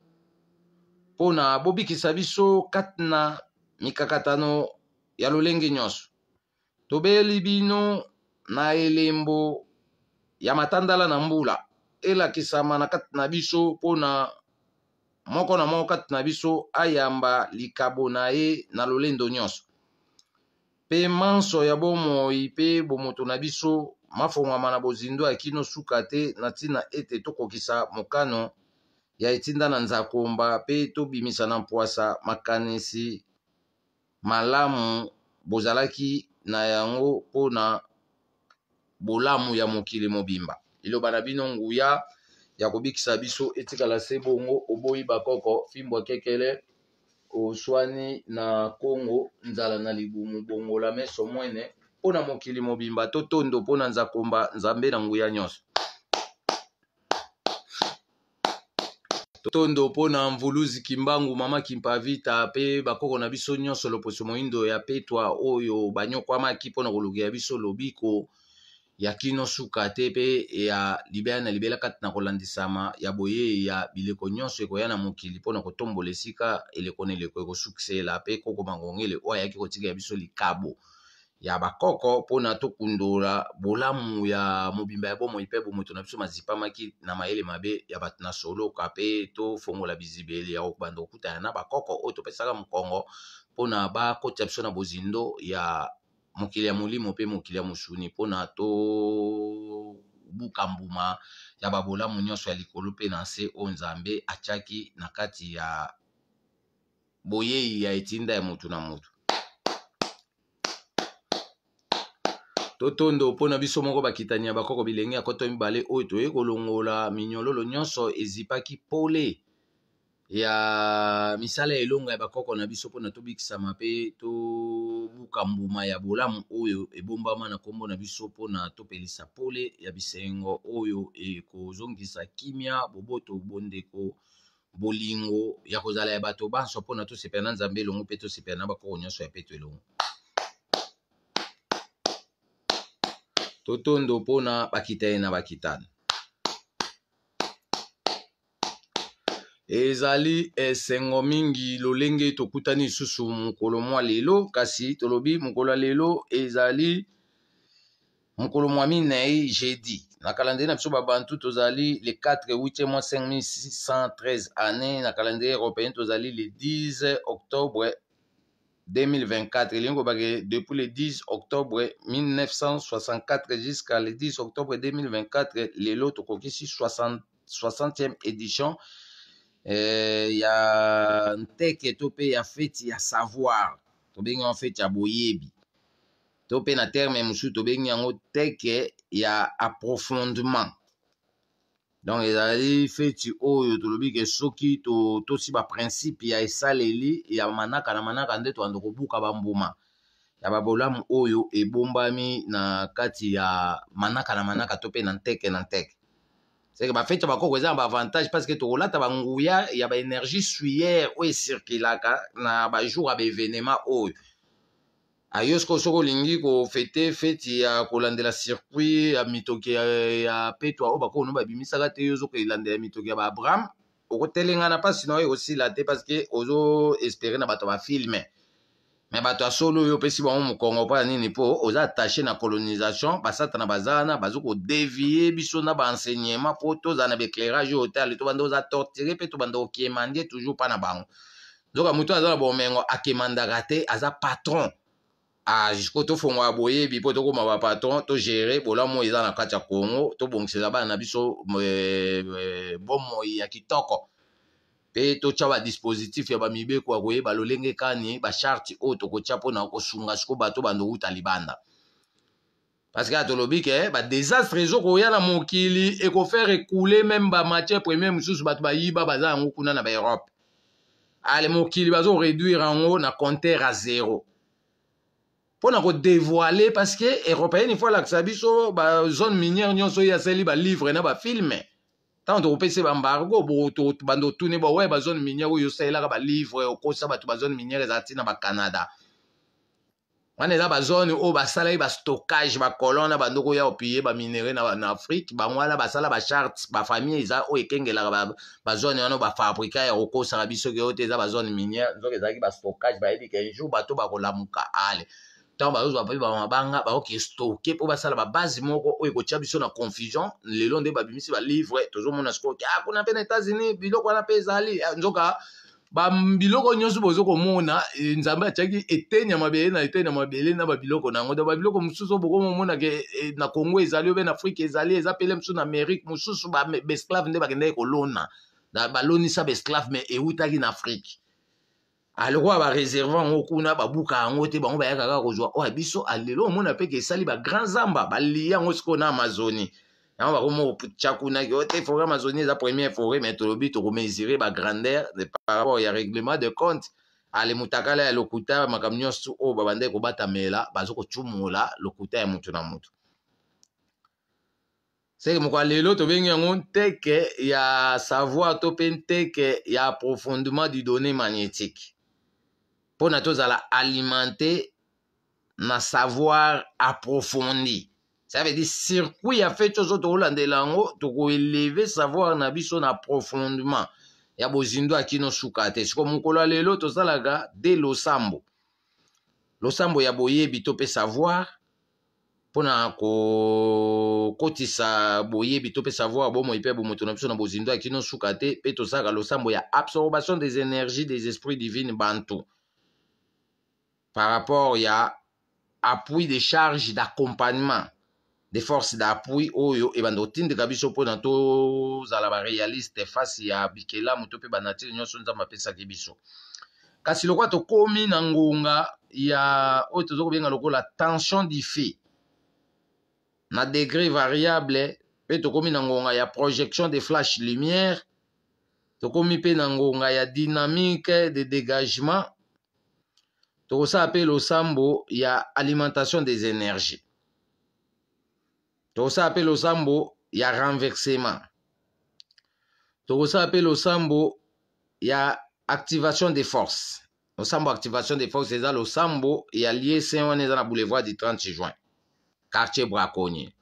mpona bobikisa biso kati na mikakatano ya lolenge nyonso tobeli bino na elembo ya matandala na mbula elakisama na kati na biso mpona moko na moko kati na biso ayamba likabo na ye na lolendo nyonso mpe manso ya bomoi mpe bomoto na biso mafongwama na bozindo ya kino suka te na ntina ete tokokisa mokano ya etinda na nzakomba mpe tobimisa na mpwasa makanisi malamu bozalaki na yango mpona bolamu ya mokili mobimba liloba na bino nguya ya kobikisa biso etikala se bongo oboyi bakoko fimbwa kekele oswani na kongo nzala na libumu bongola meso mwene mpona mokili mobimba totondo mpona nzakomba nzambe na nguya nyonso tondo mpona mvuluzi kimbangu mama kimpavita pe bakoko na biso nyonso loposo moindo ya petwa oyo banyokwamaki mpona kolongela biso lobiko ya klino suka te mpe e ya libela na libela kati na kolandisama ya boye ya bileko nyonso ekoya na mokili mpona kotombola esika eleko na eleko ekosukisela mpe kokoma ngongele oyo ayaki kotika ya biso likabo ya bakoko mpona tokundola bolamu ya mobimba ya bomoi mpe bomoto na biso mazipamaki na mayele mabe ya bato na soloka mpe tofongola bizibeli ya kobanda kokutana na bakoko oyo topesaka mokongo mpona bakotisa biso na bozindo ya mokili ya molimo mpe mokili ya mosuni mpona tobuka mbuma ya babolamu nyonso ya likolo mpe na nse oyo nzambe atiaki na kati ya boyei ya etinda ya motu na motu totondo mpona biso moko bakitani ya bakoko bilenge ya koto mibale oyo toye kolongola minyololo nyonso ezipaki pole ya misala elonga ya bakoko na biso mpona tobikisama mpe tobuka mbuma ya bolamu oyo ebombama na nkombo na biso mpona topelisa pole ya bisengo oyo ekozongisa kimia boboto bondeko bolingo ya kozala ya bato banso mpona tosepela na nzambe elongo mpe tosepela na bakoko nyonso ya peto elongo totondo mpona bakitani na bakitana ezali esengo mingi lolenge tokutani lisusu mokolo mwa lelo kasi tolobi mokolo ya lelo ezali mokolo mwa minei jeudi na calendrier na biso babantu tozali le 4 8 mwa 5613 année na calendrier européen tozali le 10 octobre 2024 elingo bake depuis le 10 octobre 1964 jusqu'à le 10 octobre 2024 lelo tokokisi 60e édition 60 eh, ya nteke to mpe ya feti ya savoir tobengi yango feti ya boyebi to mpe na terme mosusu tobengi yango teke ya aprofondement donc ezali feti oyo tolobi ke soki totosi baprincipe ya esaleli ya manaka na manaka nde toanda kobuka bambuma ya babolamu oyo ebombami na kati ya manaka na manaka to mpe na nteke na nteke c'est que bafeti bakoko eza na baavantage parce que tokolata banguya ya baénergie suyere oyo ecirculaka na bajour ya ah, baévénement oyo oh. ayo sikoyo soki olingi kofete feti ya kolandela circuit ya mitoki ya petwa oyo oh, bakono babimisaka te yo ozoka elandela mitoki ya baabraham okotelengana mpasi na oyo ekosila te parce que ozo espere na bato bafilme me bato ya solo oyo opesi bango mokongo mpona nini mpo oza attache na colonisation basatana baza wana baza kodevie biso na baenseignement mpo tozala na baéclairage oyo tale tobanda oza torture mpe tobanda kokema nde toujours mpa na bango nzoka motu aza na bomengo akemandaka te aza patron ah, jusqo tofongola boyebi mpo tokóma bapatron togere bolamu eza na kati ya congo tobongisela bana na biso eh, eh, bomoi ya kitoko mpe totya badispositif ya bamibeko ya koyeba lolenge kani basharte oyo tokotya mpona kosunga sikoyo bato bandouta libanda parceke ya tolobi ke badésastre ezokoya na mokili ekofaire ekule meme bamatière première mosusu bato bayiba baza yango kuna na baerope ale ah, mokili bazoreduire yango na contere a zero mpona kodevoile parceke eropeyeni fo alakisa biso bazone minière nyonso oyo asali balivre na bafilme ntango tokopesi bambargo bando otuni bo we bazone minière oyo osalelaka balivre okosa bato bazone minière eza ntina bacanada wana eza bazone oyo basalaki bastockage bakolona bandoko oya opie baminere na afrique bango wana basala bacharte bafamille eza oyo ekengelaka bazone wana bafabrika ya kokosaka biso keyo te eza bazone minière nzoka ezalaki bastockage bayebi kenjour bato bakolamuka ale ba ntango bazozwa papi bamabanga baoki stoke mpo basala babase moko oyo ekotia biso na confusion lelo nde babimisi balivre tozomona sikoyo ah kuna mpe na etats-unis biloko wana mpe ezali ah, nzoka babiloko nyonso bozo komona e, nzambe atiaki eteni ya mabele na eteni ya mabele na babiloko na yango babiloko mosusu bokomomonake e, na congo ezali obe na afrike ezali eza pele mosusu na amerike mosusu baesclave nde bakendaki kolona balonisa baesclave me eutaki na afrike alokola bareserve yango kuna babuka yango te bango baya kaka kozwa oya biso alelo omona mpeke esali bagrand zamba balie yango sikoyo na amazonie yango bakomotya kuna ke te forêt amazonie eza première forêt mais tolobi tokomesire bagrandeur par rapport ya règlement de compte ale mutakala ya lokuta makambo nyonso oyo babandai kobatamela bazokotsumola lokuta ya motu na motu seke moko lelo tobengi yango nteke ya savoir to mpe nteke ya approfondement du donné magnétique à la alimenter, na savoir approfondi ça veut dire circuit fait fe ti so tokolandela élevé élever savoir na biso na profondement ya bozindo akino nous te sikoyo mokolo ya lelo tosalaka de losambo losambo ya boyebi to mpe savoir koti sa boyebi to mpe savoir bomoi nous ya na biso na bozindo akino suka te mpe tosalaka losambo ya absorption des énergies des esprits divines bantu par rapport a appui des charges d'accompagnement des forces d'appui oyo ebandotindika eh biso mpona tozala réaliste face ya bikela to mpe banatire nyonso nzambe apesaki biso kasi lokola komi na ngonga ya oyo toza kobenga lokola tension du fait na degré variable mpe tokómi na ngonga ya projection de flash lumière tokómi mpe na ngonga ya dynamique de dégagement tokosala mpe losambo ya alimentation des énergies tokosala mpe losambo ya renversement tokosala mpe losambo ya activation des forces losambo activation des forces eza losambo ya lie saint wana eza na boulevard du 30 juin quartier braconnier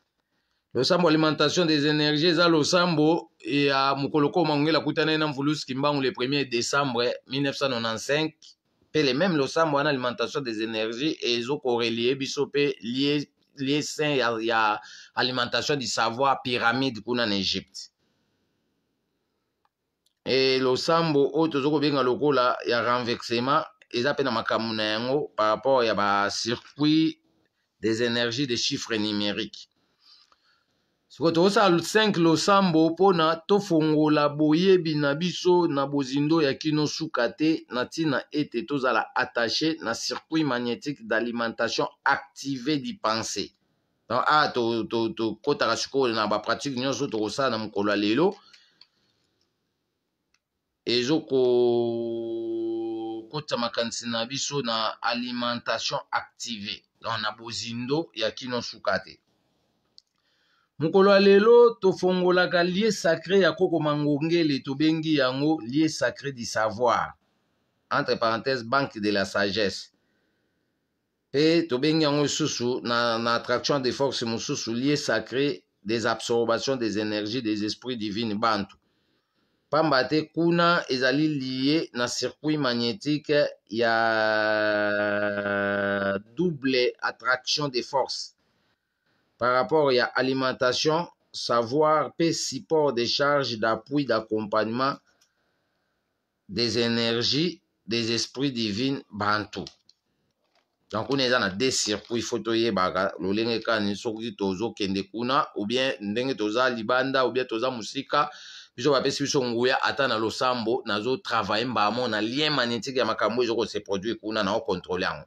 losambo alimentation des énergies eza losambo ya mokolo ko mangela kutana na mvuluski mbangu le 1er décembre 1995 pele meme losambo wana alimentation des énergies ezokorelie biso mpe lie, lie sain ya, ya alimentation du savoir pyramide kuna na egypte e losambo oyo toza kobenga lokola ya renversement eza mpe na makambo na yango par rapport ya bacircuit des énergies de chiffre numérique sikoyo tokosala 5 losambo mpona tofongola boyebi na biso na bozindo ya kino suka te na ntina ete tozala attaché na circuit magnétique d'alimentation activé du pensée donc a ah, tokotaka sikoyo na bapratike nyonso tokosala na mokolo ya lelo ezokokota makanisi na biso na alimentation active donc na bozindo ya kino suka te mokolo ya lelo tofungolaka lie sacré ya kokoma ngongele tobengi yango lie sacré du savoir entre parenthèse banque de la sagesse mpe tobengi yango lisusu na, na attraction de force mosusu lie sacré des absorbations des énergies des esprits divine bantu pamba te kuna ezali lie na circuit magnétique ya double attraction de force par rapport ya alimentation savoir mpe support de charge d'appui d'accompagnement des énergies des esprits divines bantu donc kuna eza na de circuit fo toyebaka lolenge kani soki tozokende kuna oubien ndenge toza libanda oubien toza mosika biso bapesi biso nguya ata na losambo nazotravaille mbamo na lien magnétique ya makambo ezokoseproduire kuna naokontrole yango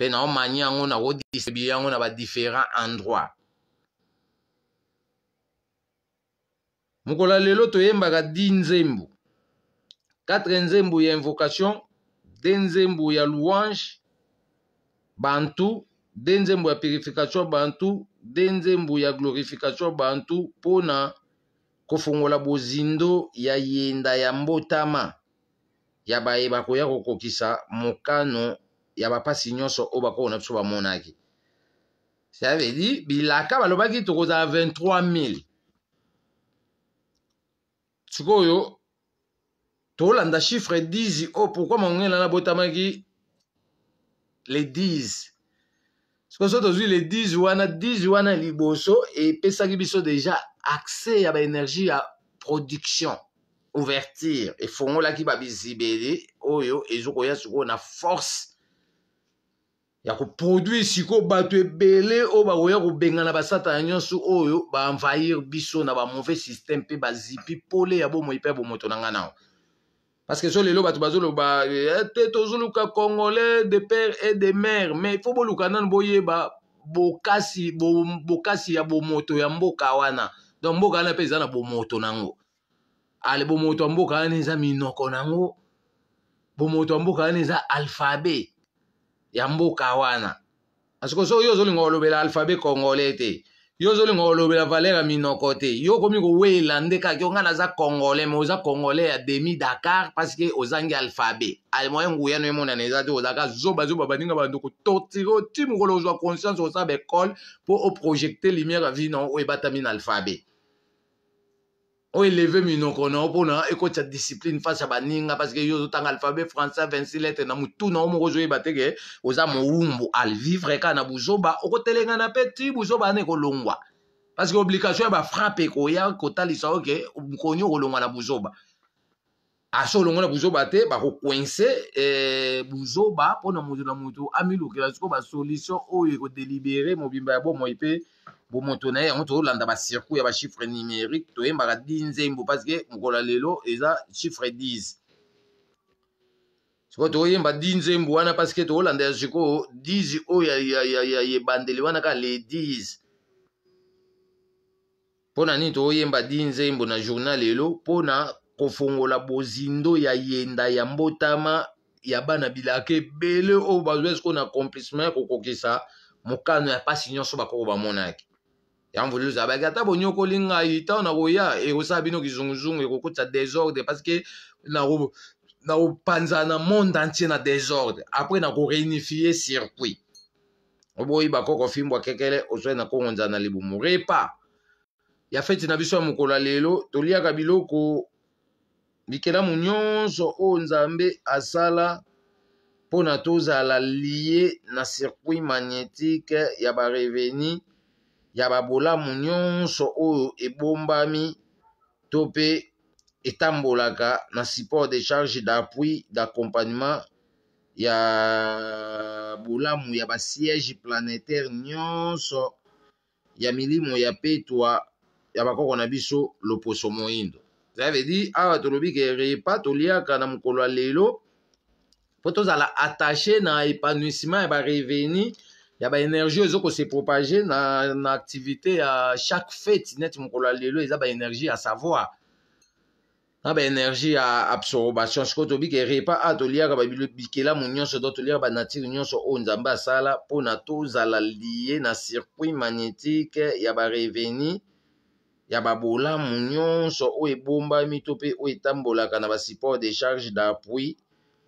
mpe na omani yango na kodistribue yango na badifférent endroit mokolo ya lelo toyembaka di nzembo 4 nzembo ya invocation de nzembo ya louange bantu de nzembo ya purification bantu de nzembo ya glorification bantu mpona kofungola bozindo ya yenda ya mbotama ya bayeba koya kokokisa mokano ya bapasi nyonso oyo bakoko na biso bamonaki ça veut dire bilaka balobaki tokozala 23000 sikoyo tolanda chiffre 10 oyo pourkui mongelana botamaki le 10 sikoyo so tozwi le 10 wana 10 wana liboso epesaki biso déjà accès ya baénergie ya production ouverture efongolaki babizibele oyo ezokoya sikoyo na force ya koproduire sikoyo bato ebele oyo bakoya kobengana basatana nyonso oyo baenvahir biso na bamauvais systeme mpe bazipi pole ya bomoi mpe ya bomoto na ngai nao parceke so lelo bato bazoloba eh, te tozoluka congolais de père et de mare mais ifo boluka nanu boyeba bokasi, bo, bokasi ya bomoto ya mboka wana donc mboka wana mpe eza na bomoto nango ale bomoto ya mboka wana eza minoko nango bomoto ya mboka wana eza alphabet ya mboka wana parceke so yo ozolinga kolobela alphabe congolais te yo ozolinga kolobela valeur ya minoko te yo okomi kowela nde kaka yo ngai naza congolais me oza congolais ya demi dakar parceke ozangi alphabe almoye nguyano emonana eza te ozalaka zobazoba baninga bandeko tortire oti mokolo ozwa conscience oza baekole mpo oprojecte lumière ya vie na oyo ebatami na alphabe oeleve minoko na yo mpona ekotisa discipline face ya baninga parceke yo ozotanga alphabet français 26 lettre na motu na yo moko ozoyeba teke oza mowumbu alvivre kaka na buzoba okotelengana mpe ti buzoba ane ekolongwa parceke obligation ya bafrappe ekoya kotalisa yo ke mokoni okolongwa na buzoba asi olongwa na buzoba te bakokuense eh, buzoba mpona moto na moto amilukela sikoyo basolution oyo ekodélibere mobimba ya bomoi mpe bomoto na ye yango tozolanda bacircuit ya bachiffre numérique toyembaka di nzembo parceke mokolo ya lelo eza chiffre 10 sikoyo tokoyemba di nzembo wana parceke tokolanda ya sikoyo 10 oyo ya ebandeli wana kaka le 10 mpo na nini tokoyemba di nzembo na journal lelo mpona kofongola bozindo ya yenda ya mbotama ya bana bilaka ebele oyo bazwa sikoyo na accomplissement ya kokokisa mokano ya mpasi nyonso bakoko bamonaki yamvululu za bayaki ata bonyokoli ngai ntango nakoya ekosala bino kizunguzungu ekokotisa desordre parceke nakopanzana monde entier na desordre apres nakoreunifie circuit oboyi bakoko fimbwa kekele ozwai na kongonza na libumu repa ya feti na biso ya mokolo ya lelo toliaka biloko bikelamu nyonso oyo nzambe asala mpona tozala lie na circuit magnétique ya bareveni ya babolamu nyonso oyo ebombami to pe etambolaka na support de charge d'appui d'accompagnement ya bolamu ya basiège planétaire nyonso ya milimo ya petwa ya bakoko na biso loposo moyindo ça veut dire awa tolobi ke repas toliaka na mokolo ya lelo mpo tozala attache na épanouissement ya bareveni ya baénergie oyo ezoko se propage na, na activité ya chaque fete neti mokolo ya lelo eza baénergie ya savoir na baénergie ya absorption sikoyo tobika repas a ah, toliaka bikelamu nyonso don toliaka banatire nyonso oyo nzambe asala mpona tozala lie na circuit magnétique ya bareveni ya babolamu nyonso oyo ebombami to mpe oyo etambolaka na basupport de charge d'appui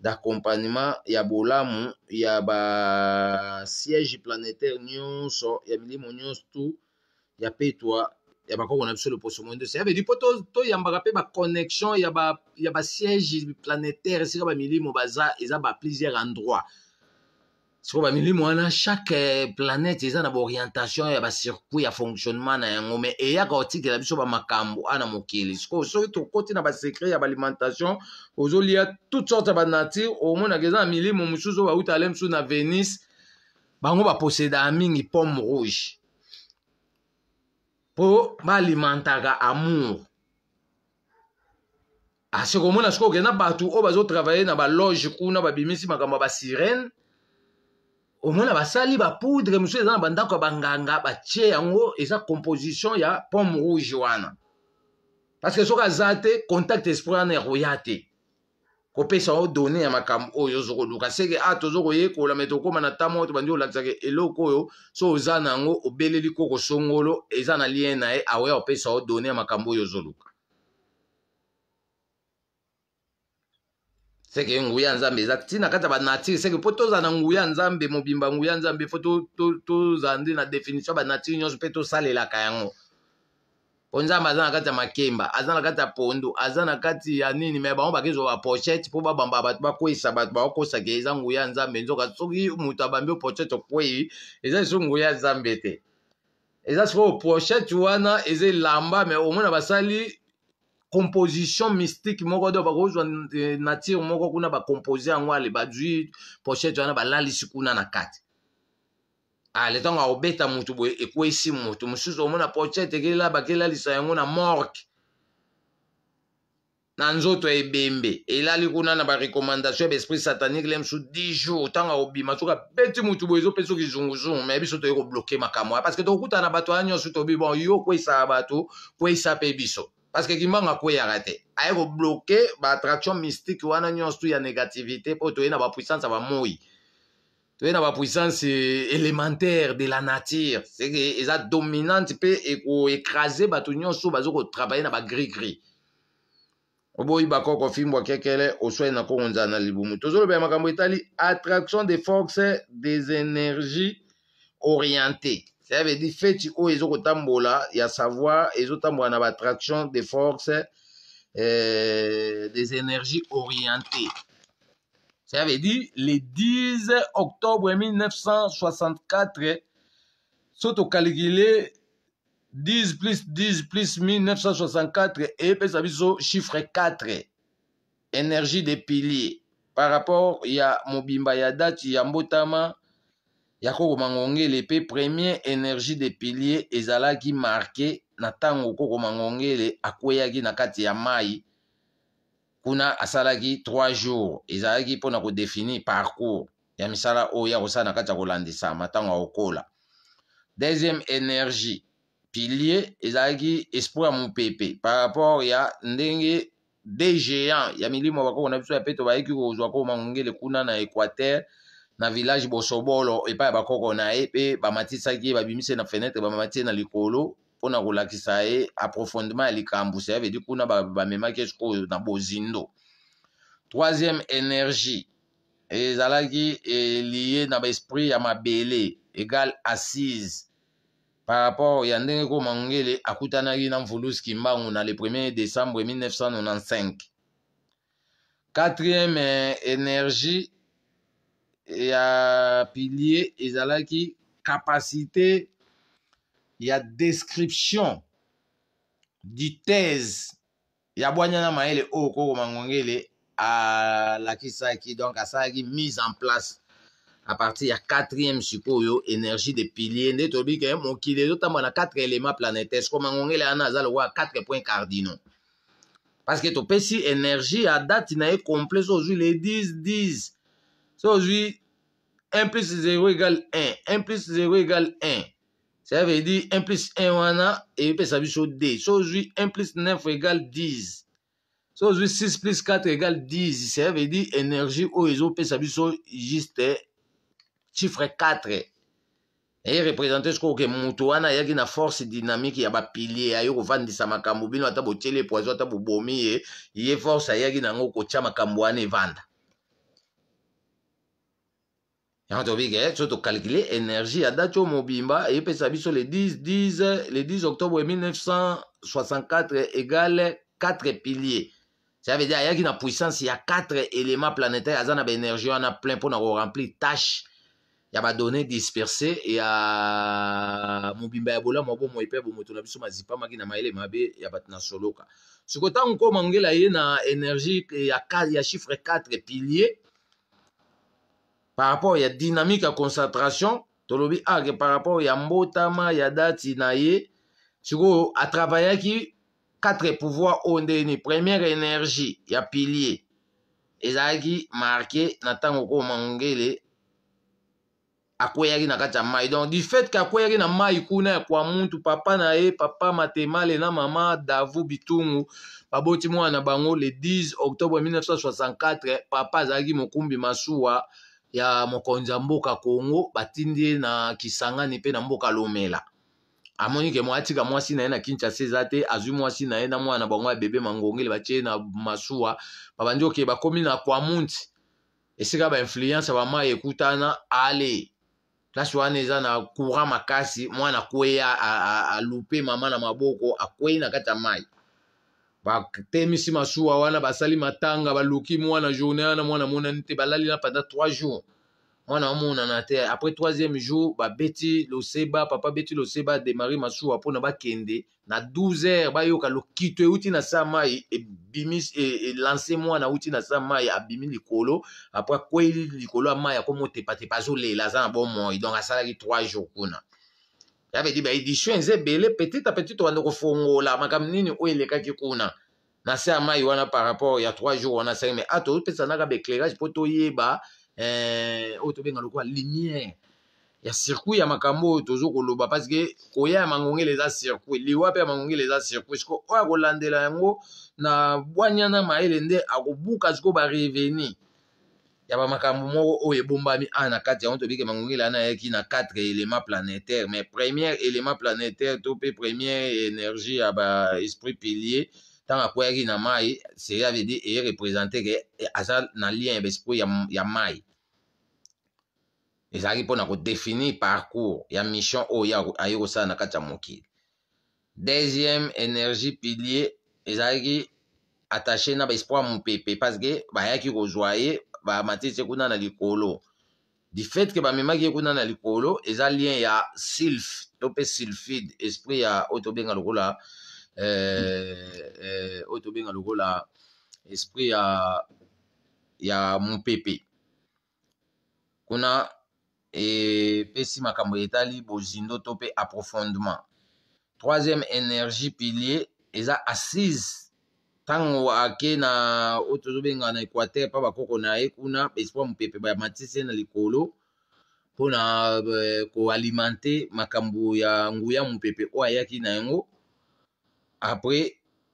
d'accompagnement ya bolamu ya basiège planétaire nyonso ya milimo nyonso tu ya petwa ya bakoko na biso loposo moindo se yabedi mpo toyambaka mpe baconnexion ya basiège planétaire esika bamilimo baza eza ba plusieurs endroits sikoyo bamilimo wana chaque euh, planète eza na baorientation ya bacircuit ya fonctionnement na yango me eyaka kotikela biso bamakambo ana ah, mokili sikoyo soki tokoti na basecret ya baalimentation ozolia toute sorte ya banature omonaka eza na milimo mosusu oyo bauta ale mosusu na venise bango bapossédaka mingi pomme rouge mpo baalimentaka amour asekomona sikoyo okenda bato oyo bazotravaiye na baloge kuna babimisi makambo ya basirene omona basali bapoudre mosusu eza na bandako ya banganga batie yango eza composition ya pomme rouge wana parce que soki aza te contact esprit wana ekoya te kopesa yango done ya makambo oyo ozo koluka seke a ah, tozo koyekola me tokóma na ntango oyo tobandi kolakisaka eloko oyo so oza na yango obeleli kokosongolo eza na lien na ye aweya kopesa yango done ya makambo oyo ozoluka seke nguya ya nzambe eza ntina kati ya banatire seke mpo tozala na nguya ya nzambe mobimba nguya ya nzambe fo tozala nde na définition ya banatire nyonso mpe tosalelaka yango po nzambe aza na kati ya makemba aza na kati ya pondu aza na kati ya nini me bango bakezwa bapochete mpo babamba bato bakweyisa bato bakokosake eza nguya ya nzambe nzoka soki moto abambi opochete okwei eza liso nguya ya nzambe te eza sikoyo pochete wana eza elamba me omona basali composition mystique moko do bakozwa eh, nature moko kuna bakompose yango ale bazwi pochete wana balalisi kuna na kati ale ah, ntango akobeta motu boye ekwesi motu mosusu omona pochete ekelela bakelalisa yango na morke na nzoto ebembe elali kuna na barekomandation ya baesprit satanique le mosu 10 jours ntango akobima soki abeti motu boye ezopesa soki zunguzungu me biso toyei kobloke makambo ya ah, parceke tokokutana na bato wana nyonso tobi bon yo kwesaka bato kwesa mpe biso parceke kimbanga kweyaka te aye kobloke baattraction mystique wana nyonso tu ya négativité mpo toye na bapuissance ya bamoi toye na bapuissance euh, élémentaire de la nature seke eza dominante mpe ekoekrase bato nyonso bazo kotravaille na bagrigri oboyi bakoko fimbwa kekele oswai na kongo nzala na libumu tozoloba ya makambo etali attraction de force des énergies orientées ça veut dire feti oyo ezokotambola ya savoir ezotambola na baattraction de force euh, des énergies orientées ça veut dire le 10 octobre 1964 so tokalkule 10 plus 10 plus 1964 epesa biso chiffre 4 énergie de pilier par rapport ya mobimba ya date ya mbotama ya kokoma ngongele mpe premier énergie de pilier ezalaki marke na ntango kokoma ngongele akweyaki na kati ya mai kuna asalaki 3 jours ezalaki mpona kodefini parcours ya misala oyo ya kosala na kati ya kolandisama ntango akokola deuxième énergie pilier ezalaki espoir ya mopepe par rapport ya ndenge de géant ya milimo bakoko na biso ya peto bayaki kozwa kokoma ngongele kuna na équateur na village bosobolo epai ya bakoko na ye mpe bamatisaki ye babimisi ye na fenetre bamati ye na likolo mpona kolakisa ye aprofondement ya likambo se avedi kuna bamemaki ye sikoyo na bozindo troisième énergie ezalaki elie na baesprit ya mabele égal assise par rapport ya ndenge ko mangele akutanaki na mvuluski mbangu na le 1er décembre 1995 quatrième eh, énergie ya pilier ezalaki capacité ya description du thèse ya bwanyana mayele oyo koko mangongele alakisaki donc asalaki mise en place à partir ya quatrième sikoyo énergie de pilier nde toyebi ke mokili ezotambola na quatre éléments planétaires sikoyo mangongele wana aza lokola quatre points cardinaux parce que topesi énergie ya date na ye complet so ozwi le 10 10 So, aujourd'hui, 1 plus 0 égale 1. 1 plus 0 égale 1. Ça veut dire 1 plus 1 wana epesa biso d so ozwi 1 plus 9 égale 10 so ozwi 6 plus 4 égale 10 ça veut dire énergie oyo ezopesa biso juste chiffre 4 eye représente sikoyo ke moto wana ayaki na force dynamique ya bapilie aye kovandisa makambo bino ata botyeli poison ata bobomi ye ye force ayaki nango kotya makambo wana evanda yango tobike so tocalcule énergie à date au mobimba eyepesa biso le 10 10 le 10 octobre 1964 égale 4 piliers. ça veut dire y a une puissance il y a 4 éléments planétaire aza na baénergie wana plein y a tâche données dispersées et à mobimba ya bolamu ya bomoi mpe bomoto na biso mazipamaki na mayele mabe ya bato na soloka sikoy il y ye na énergie ya, ya chiffre 4 piliers. par rapport ya dynamique ya concentration tolobi arc ah, par rapport ya mbotama ya dati na ye sikoyo atravaillaki quatre pouvoir oyo ndeni première énergie ya pilier ezalaki marke na ntango okoma ngele akweyaki na kati ya mai donc du fait ke akweyaki na mai kuna ya kwa muntu papa na ye papa matemale na mama davu bitungu baboti mwana na bango le 10 octobre 1964 papa azalaki mokumbi masuwa ya mokonzi ya mboka congo batindi ye na kisangani mpe na mboka lomela amoni ke mwa atika mwasi na ye na kinshasa eza te azwi mwasi na ye na mwana na bango ya bebe mangongele batie ye na masuwa babandi oke bakomi na kwamunti esika bainfluence bamai ekutana ale place wana eza na courant makasi mwana kweya alupe mama na maboko akwei na kati ya mai batemisi masuwa wana basali matanga baluki mwana journée na mwana mona te balali na pendant trois jours mwana n'a te après troisième jour lo seba, papa beti loseba ma masuwa ba bakende na 12 heures lo lokito euti na e bimis et mwana moi na sa mai abimi likolo après akwei likolo ya mai akomotepatepa bon moi bon moi donc salari trois jours kuna ya bedi baeditio eza ebele petit a petit tobanda kofongola makambo nini oyo elekaki kuna na se ya mai wana par rapport ya trois jours wana cinq mai euh, a topesa naka baéclairage mpo toyeba oyo tobenga lokola lumière ya circuit ya makambo oyo tozo koloba parceke koya ya mangongele eza circuit liwa pe ya mangongele eza circuit siko oyo oh, akolandela yango na bwanyana mayele nde akobuka siko bareveni ya bamakambo moko oyo ebombami a na kati yango tobi ke mangongeli ana ayaki na quatre élément planétaire mais première élément planétaire to mpe première énergie ya baesprit pilier ntango akweyaki na mai cela veut dire eye représente ke eh, aza na lien ya baesprit ya, ya mai ezalaki mpona kodéfinir parcours ya mission oyo aye kosala na kati ya mokili deuxième énergie pilier ezalaki attaché na baespoir mopepe parce ke bayaki kozwa ye bamatete kuna na likolo du fait ke bamemaki ye kuna na likolo eza lien ya sylphe to mpe sylphide esprit ya oyo tobenga lokola eh, eh, oyo tobenga lokola esprit ya ya mopepe kuna epesi makambo etali bozindo to mpe aprofondement troisième énergie pilier eza assise ntango ake na oyo tozobenga na équateur mpa bakoko na ye kuna espoir mopepe bamatisi ye na likolo mpona eh, koalimente makambo ya nguya mopepe oyo ayaki na yango apres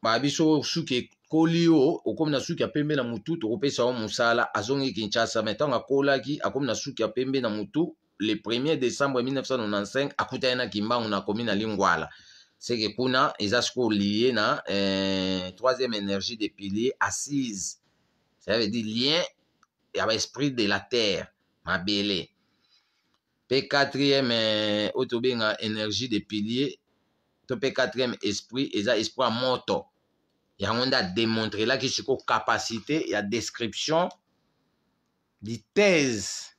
babiso suki ekoli yo okomi na suki ya pembe na motu tokopesa yo mosala azongi kinshasa me ntango akolaki akomi na suki ya pembe na motu le 1er décembre 1995 akutani na kimbangu na komi na lingwala seke mpuna eza sikoyo lie na eh, troisième énergie de pilier assise ça veut dire lien ya baesprit de la terre mabele mpe quatrième eh, oyo tobenga énergie de pilier to mpe quatrième esprit eza esprit ya moto yango nde ademontrelaki sikoyo capacité ya description di thèse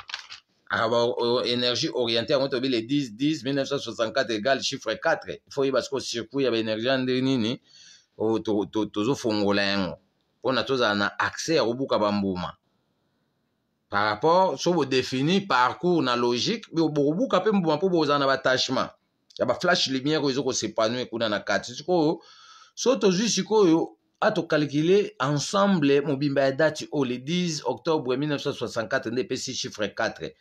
Euh, énergie orientée amoto le 10 10 1964 égale chiffre 4 il faut y qu'au circuit ya de ande nini oh, tozofongola yango on a na accès ya kobuka bambuma par rapport so bodéfini parcours na logique bokobuka mpe mbuma mpo bozala na batachement ya flash lumière qui s'épanouit kuna na kati sikoyo so a to atokalkile ensemble mobimba ya date ensemble oh, le 10 octobre 1964 et le chiffre 4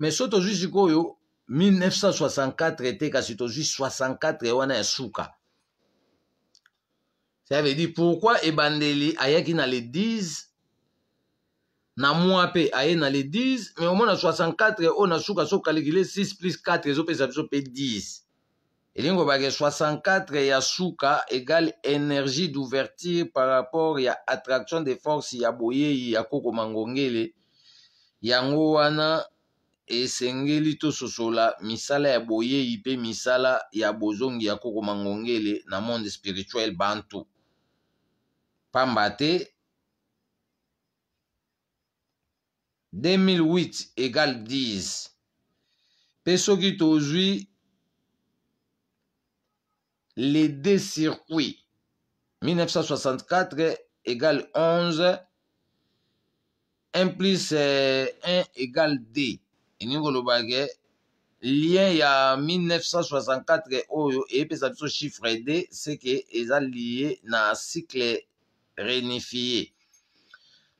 me so tozwi sikoyo 1964 te kasi tozwi 64 wana ya suka ça veut dire pourquoi ebandeli ayaki na l'église na mwa mpe aye na l'église me omona 64 oyo na suka so calcule 6 plus 4 ezopesa biso mpe 10 elingi obake 64 ya suka égale énergie d'ouverture par rapport ya attraction de force ya boyei ya kokoma ngongele yango wana esengeli tososola misala ya boyei mpe misala ya bozongi ya kokoma ngongele na monde spirituel bantu pamba te 2008 egal 10 mpe soki tozwi les deux circuits 1964 euh, égale 11 1 plus 1 égale 2 elingi koloba ke lien ya 1964 oyo eyepesa biso chiffre d seke eza lie na cycle renifie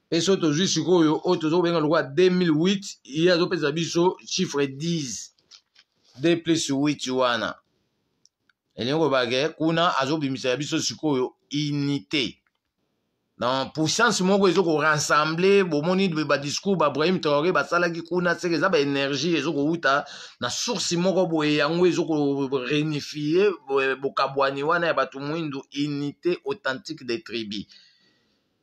mpe so tozwi sikoyo oyo tozokobenga lokola 2008 ye azopesa biso chiffre 10 2 plus 8 wana elingi koloba ke kuna azobimisela biso sikoyo unité donc puissance moko ezokorensemble bomoni badiscours babrahim traore basalaki kuna seke eza baénergie ezokowuta na source moko boye yango ezokorenifie bokabwani eh, wana ya bato mwindu unité authentique des tribus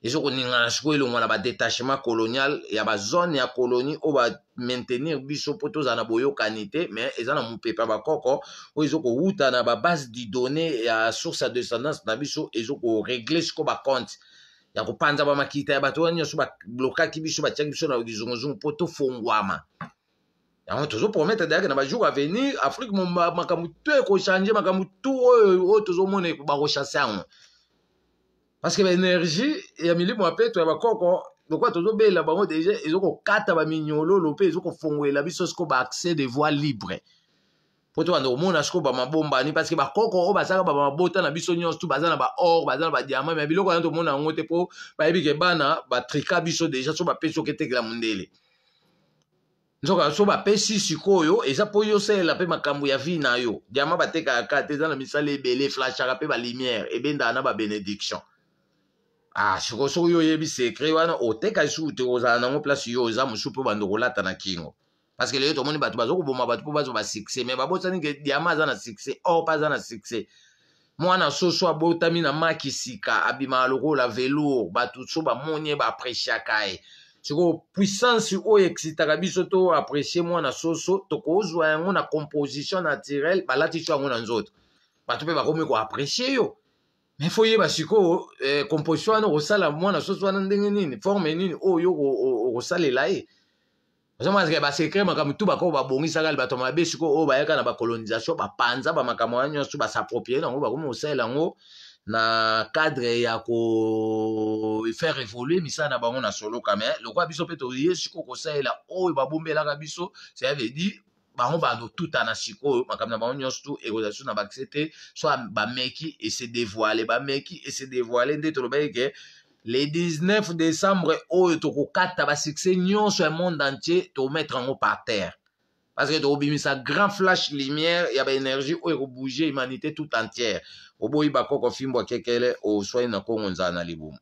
ezokoningana sikoyo elongwa na badétachement colonial ya bazone ya colonie oyo bamaintenir biso mpo tozala na boyokani te me eza na mopepe ya bakoko oyo ezokowuta na babase du donné ya source ya descendance na biso ezokoregle sikoyo bacompte ya kopanza bamakita ya bato wana nyonso balokaki biso batiaki biso na kizunguzungu mpo tofongwama yango tozoprometre dayake na bajour avenir afrike makambo tu ekochange makambo tu oyo oyo tozomona bakoshase yango parceke baénergie ya milimo ya peto ya bakoko lokola tozobela bango deja ezokokata baminyololo mpe ezokofongwela biso siko baaccès de voie libre po to banda komona sikoyo bamabombani parceke bakoko oyo bazalaka bamabota na biso nyonso tu baza na baor baza na badiama me biloko wana tomona yango te mpo bayebi ke bana batrika biso deja so bapesi oketekela mondele nzoka so bapesi sikoyo eza mpo yo osalela mpe makambo ya vie na yo diama batekaka te eza na misala ebele eflashaka mpe balimière ebendaka na babénédiction ah sikoyo soki yo oyebi sekret wana oteka lisuku te kozala nango place yo oza mosusu mpo bando kolata na kingo parceke lelo tomoni bato bazokoboma bato mpo bazwa basuccès me babosani ke diama aza na succès or mpe aza na succès mwana soso abotami na maki sika abimaka lokola velour bato so bamoni ye baapreciaka ye sikoyo puissance oyo excitaka biso to apprécie mwana soso tokozwa yango na composition naturelle balati so yango na nzoto bato mpe bakomi koapprécie yo mais fo yeba sikoyo eh, composition wana okosala mwana soso wana ndenge nini forme nini oyo okosalela ye ozomona ezali basekre makambo tu bakoko babongisaka bato colonisation, sikoyo oyo bayaka na bakolonisation bapanza bamakambo wana suba on va commencer sela na cadre ya évoluer évolue misala na bango na soloka me quoi biso mpe toye sikoyo kosalela oyo babombelaka biso ça veut dire bango bando tutana sikoyo makambo na bango nyonso tu na so bameki dévoile bameki ese dévoile nde ke le 19 décembre oyo succès, basuccès sur le monde entier mettre en haut par terre parce que tu un grand flash lumière y a baénergie oyo bouger humanité tout entière oboyi bakoko fimbwa kekele oswai na nkongo nzala na libum.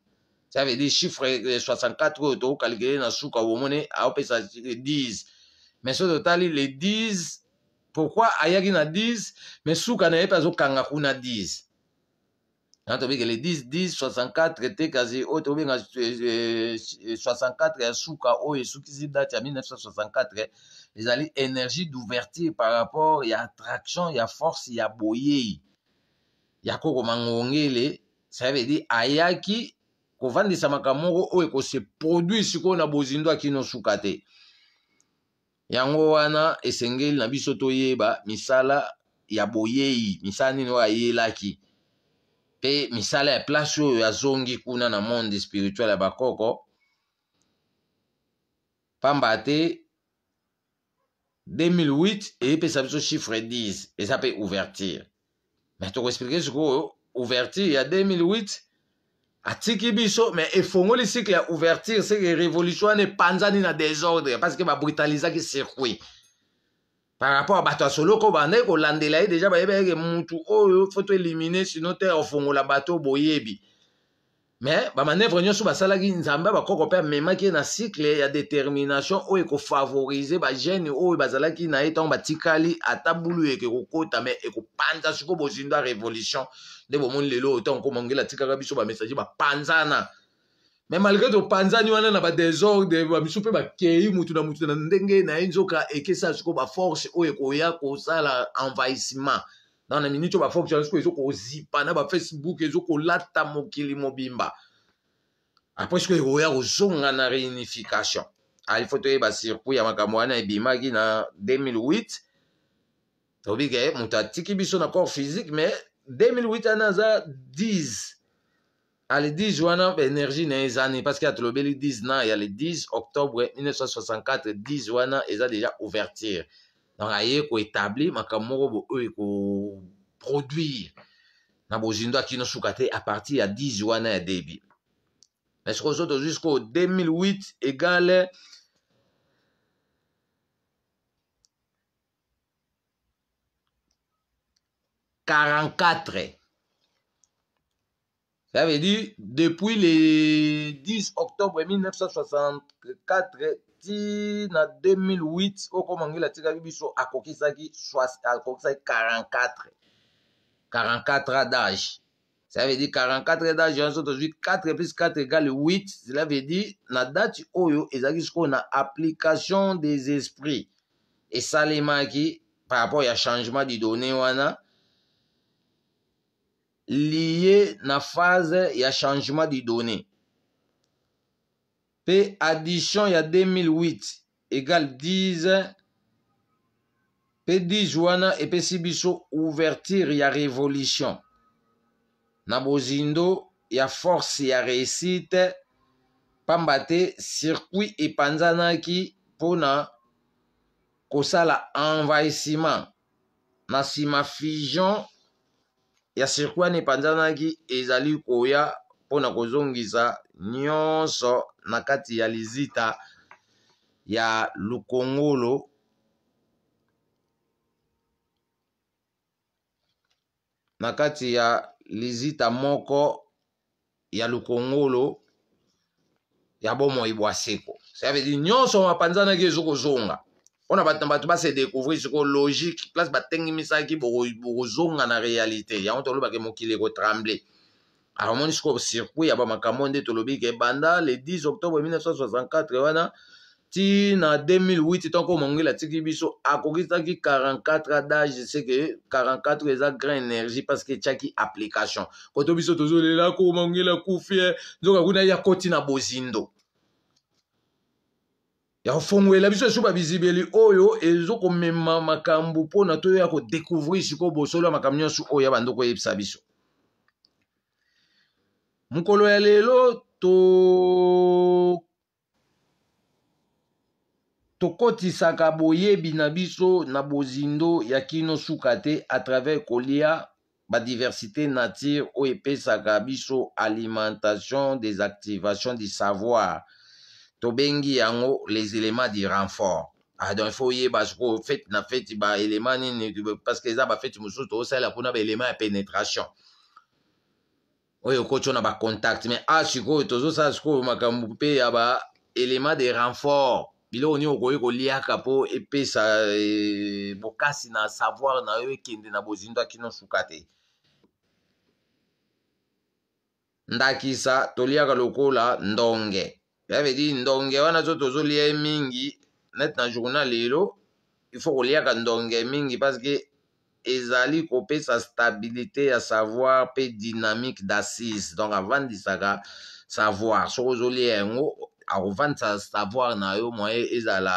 ça veut dire chiffre 64 oyo tokokalkule na suka omone aopesa 10 mais soki total, les 10 pourquoi ayaki na 10 mais souka, na pas mpe azokanga kuna 10 10, tobikele 1010 traité kazi oyo tobenga 64 ya suka oyo esukisi date ya 1964 alliés énergie d'ouverture par rapport il y ya attraction y a force il y ya boyei a kokoma ngongele ça veut dire ayaki kovandisa makambo moko oh, oyo se produit a besoin bozindo akino nous te yango wana esengeli na biso yeba, misala ya boyei misala nini la qui mpe misala ya place oyo azongi kuna na monde spirituel ya bakoko pamba te 2008 eyepesa biso chiffre 10 eza mpe ouverture me tokoexplike sikoyo ouverture ya 2008 atiki biso me efongoli cycle ya ouverture seke révolution wana epanzani na désordre parce que babritalizaki circuit par rapport à bato ya solo ko bandaki kolandela ye deja bayebi ayeke mutu oyo oh, fo toelimine sino te ofongola bato boyebi me bamanevre nyonso basalaki nzambe bakoko mpe amemaki ye na cycle ya détermination oyo oh, ekofavorize bagene oh, oyo bazalaki na ye ntango batikali ata bulu eke kokota me ekopanza sikoyo bozindo ya révolution nde bomoni lelo oyo ntango komongela atikaka biso bamessage bapanzana ba me malgré topanzani wana na badésordre bamisu mpe bakei mutu na mutu na ndenge na ye nzoka ekesa siko baforce oyo ekoya kosala envahissement dans na minute oyo baforce wana siko ezokozipa na bafacebook ezokolata mokili mobimba apres siko ekoya kozonga na réunification alifo toyeba circuit ya makambo wana ebimaki na 2008 tobike moto atiki biso na corps physique mais 2008 wana aza 10 alidiji wana energie na ye eza nini parceke atolobeli 10 na ya le 10 octobre 1964 10 wana eza deja ouverture donc aye koétabli makambo moko bo oyo ekoproduire na bozindo akino suka te a partir ya 10 wana ya débit mais sikoyo so tozwi sikoyo 2008 égale quarante-quatre Ça veut dire, depuis le 10 octobre 1964, na 2008, au atikaki biso akokisaki 44 44 ans d'âge. Ça veut dire 44 d'âge, 4 plus 4 égale 8. ça veut dire, na date oyo, ezaki y a application des esprits. Et ça, les par rapport à changement du données lié na phase ya changement de données mpe addition ya 2008 égale 10 mpe 10 wana epesi biso ouverture ya révolution na bozindo ya force ya réussite pamba te circuit epanzanaki mpona kosala envahissement na nsima fusion ya sirkwi wana epanzanaki ezali koya mpona kozongisa nyonso na kati ya lizita ya lukongolo na kati ya lizita moko ya lukongolo ya bomoi bwa seko ça veut dire nyonso mapanzanaki ezokozonga mpona bato na bato basedécouvrir sikoyo logique place batengimisaki bokozonga na réalité yango tolobaki mokili ekotremble amoni sikoyo circuit ya bamakambo nde tolobi ke ebanda le 10 octobre 1964 wana ti na 2008 tonko mongele atiki biso akokisaki 44 adage seke 44 eza grand énergie parce que etiaki application koto biso tozolela ko mongele akufi eh, nzoka kuna ya koti na bozindo ya kofongwela biso lisusu babizibeli oyo ezokomema makambo mpona toyoya kodekouvrir sikoyo bosolo ya makambo nyonso oyo ya bandoko oyebisa biso mokolo ya lelo to tokotisaka boyebi na biso na bozindo ya kino suka te à travers kolia badiversité nature oyo epesaka biso alimentation des activations du savoir tobengi yango les éléments du renfort ah donc il faut oyeba sikoyo fete na fete baélément nini parce que eza bafete mosusu toosalela mpona baélément ya pénétration oyo okoti na bacontact mais a ah, sikoyo tozosala sikoyo makambo mpe ya baélément de renfort biloko nini okoki koliaka mpo epesa e, bokasi na savoir na yo ekende na bozindwa kino suka te ndakisa toliaka lokola ndonge ça veut dire ndonge wana so tozolia ye mingi neti na journa lelo ifo koliaka ndonge mingi parce que ezali kopesa stabilité ya savoir mpe dynamique d'assise donc avandisaka savoir soki ozolia yango akofandisa savoir na yo moye ezala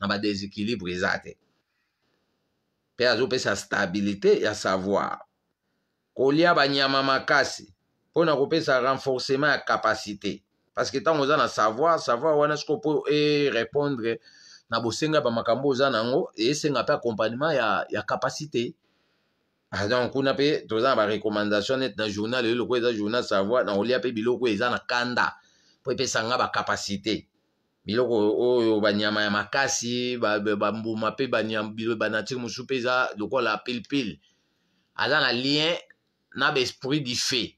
na badéséquilibre eza te mpe azopesa stabilité ya savoir kolia banyama makasi mpona kopesa renforcement ya capacité parce que ntango oza na savoir savoir wana siko mpo erépondre na bosenga bamakambo oza na yango esenga mpe accompagnement ya, ya capacité ah, donc kuna mpe toza na barecommandation nete na journal oyo lokola eza journal savoir na kolia mpe biloko eza na kanda mpo epesanga bacapacité biloko oyo banyama ya makasi bambuma mpe banatire mosusu mpe eza lokola pilipile aza na lien na baesprit du fait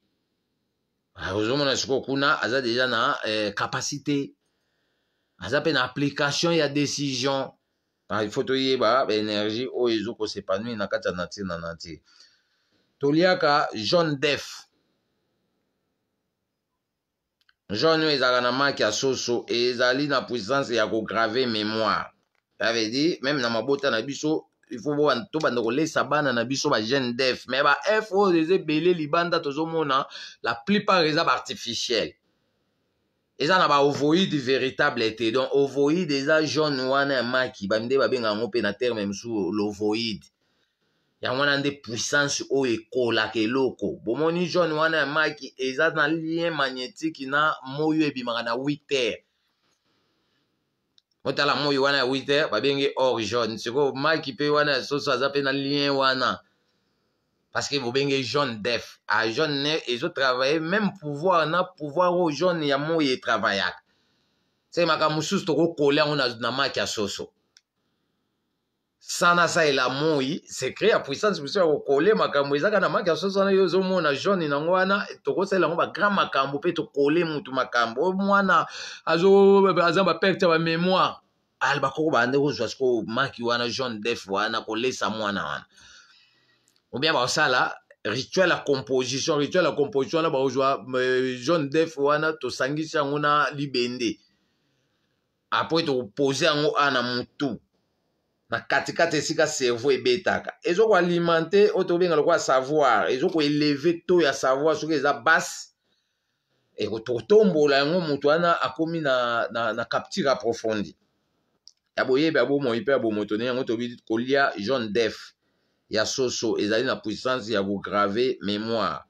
Ah, ozomona sikoyo kuna aza deja na eh, kapasité aza mpe na application ya décision ifo toyeba baénergie oyo ezokosepanui na kati ya nature na nature toliaka jaune def jaune oyo ezalaka na marke ya soso ezali na puissance ya kograve mémoire ça veut dire même na mabota na biso ifo to banda kolesa bana na biso bajeune def me ba f oyo eza ebele libanda tozomona la plupart eza baartificiele eza na baovoïde véritable te donc ovoïde eza jaune wana ya maki bande babengaka yango mpe na terme mosusu lovoïde yango wana nde puissance oyo ekolaka eloko bomoni jaune wana ya maki eza na lien magnétique na moi oyo ebimaka ah, na 8 heures otala moi wana ya witter babenge or jaune sikoyo maki mpe wana ya soso aza mpe na lien wana parceke bobenge jaune def a jaune ne ezotravaille même pouvoir na pouvoir oyo jaune ya moi etravaillaka se makambo mosusu tokokola yango na maki ya soso sana aza elamoi sekre ya puissance biso ya kokole makambo ezaka na maki ya soso wana yo ozomona jaune nango wana tokosala yango bagrand makambo mpe tokole motu makambo oyo mwana aza baperte ya bamémoire ali ah, bakoko bande kozwa siko maki wana jaune def wana kolesa mwana wana obien baosala rituel ya composition rituel ya composition wana baozwa jaune def wana tosangisi yango na libende apres tokopose yango a na motu na katikati esika cerveau ebetaka ezokoalimente oyo tokobenga lokola savoir ezokoeleve to ya savoir soki eza basi ekototombola yango moto wana akomi na, na, na capture approfondi ya boyebi ya bomoi mpe ya bomotone yango tobi kolia jean def ya soso ezali na puissance ya kograve mémoire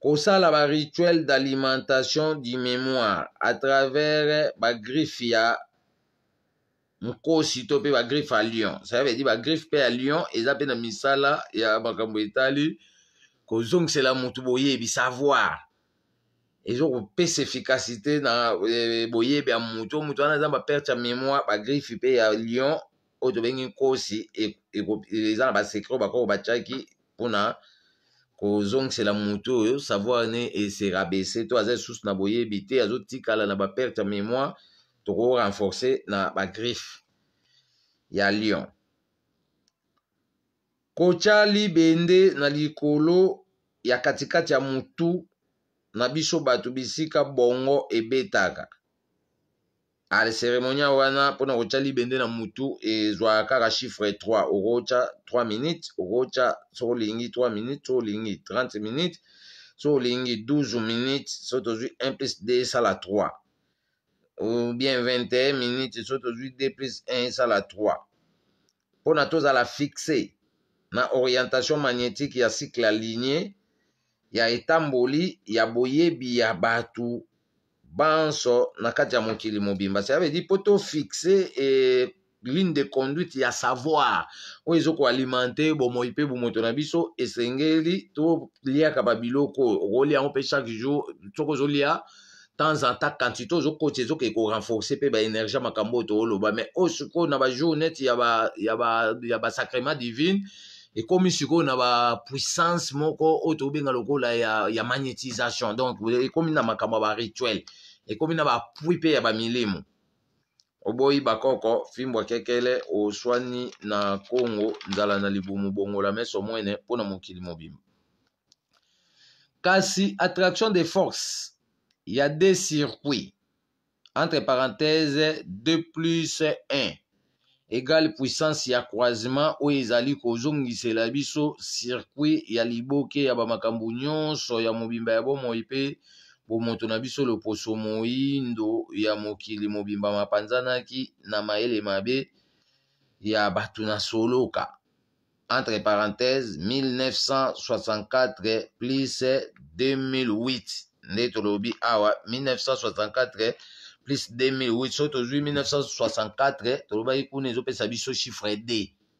kosala barituel d'alimentation du mémoire à travers bagriffe ya nkosi to mpe bagriffe ya lion saya vedi bagriffe mpe ya lion eza mpe na misala ya makambo etali kozongisela motu boyebi savoir eza kopesa efficacité na eh, boyebi ya motu o motu wana eza baperte ya mémoire bagriffe mpe ya lion oyo tobengi nkosi e, e, eza na basecret bakoko batiaki mpona kozongisela motu oyo savoir ne eserabese to aza lisusu na boyebi te azotikala na baperte ya mémoire tokorenforce na bagriffe ya lion kotya libende na likolo ya katikati ya motu na biso bato bisika bongo ebetaka aseremonia wana mpona kotya libende na motu ezwaka kaka chiffre 3 okotya 3 minutes okotya soko olingi 3 minutes soko olingi 30 minutes soko olingi 12 minutes so tozwi 1 plus d esala 3 ou bien 21 minutes so tozwi 2 plus 1 esala 3 mpona tozala fixe na orientation magnétique ya cycle aligné ya etamboli ya boyebi ya bato banso na kati ya mokili mobimba ça veut dire mpo tofixe e ligne de conduite ya savoir oyo ezoki koalimente bomoi mpe bomoto na biso esengeli toliaka babiloko okolia yango mpe chaque jour soki ozolia so temps en temps quantité ke ko renforce pe ba énergie makambo mais loba, mai oyo sikoyo na yaba yaba ya sacrement divine komi suko na puissance moko oyo tobenga la ya, ya magnétisation donc ekomi na makambo rituel, et komi na ba puipe ya Oboi oboyi bakoko fimbo kekele oswani na kongo nzala na libumu bongola meso mwene pona mokili mobimba kasi attraction des forces il y a deux circuits. Entre parenthèses, 2 plus 1 égale puissance ya croisement oyo ezali kozongisela biso circuit ya liboke ya bamakambo nyonso ya mobimba ya bomoi mpe bomoto na biso loposo moyindo ya mokili mobimba mapanzanaki na mayele mabe ya bato na soloka entre parenthèse 1964 plus 2008 nde tolobi awa 1964 plus 2008 so tozwi 1964 tolobaki kuna ezopesa biso chiffre d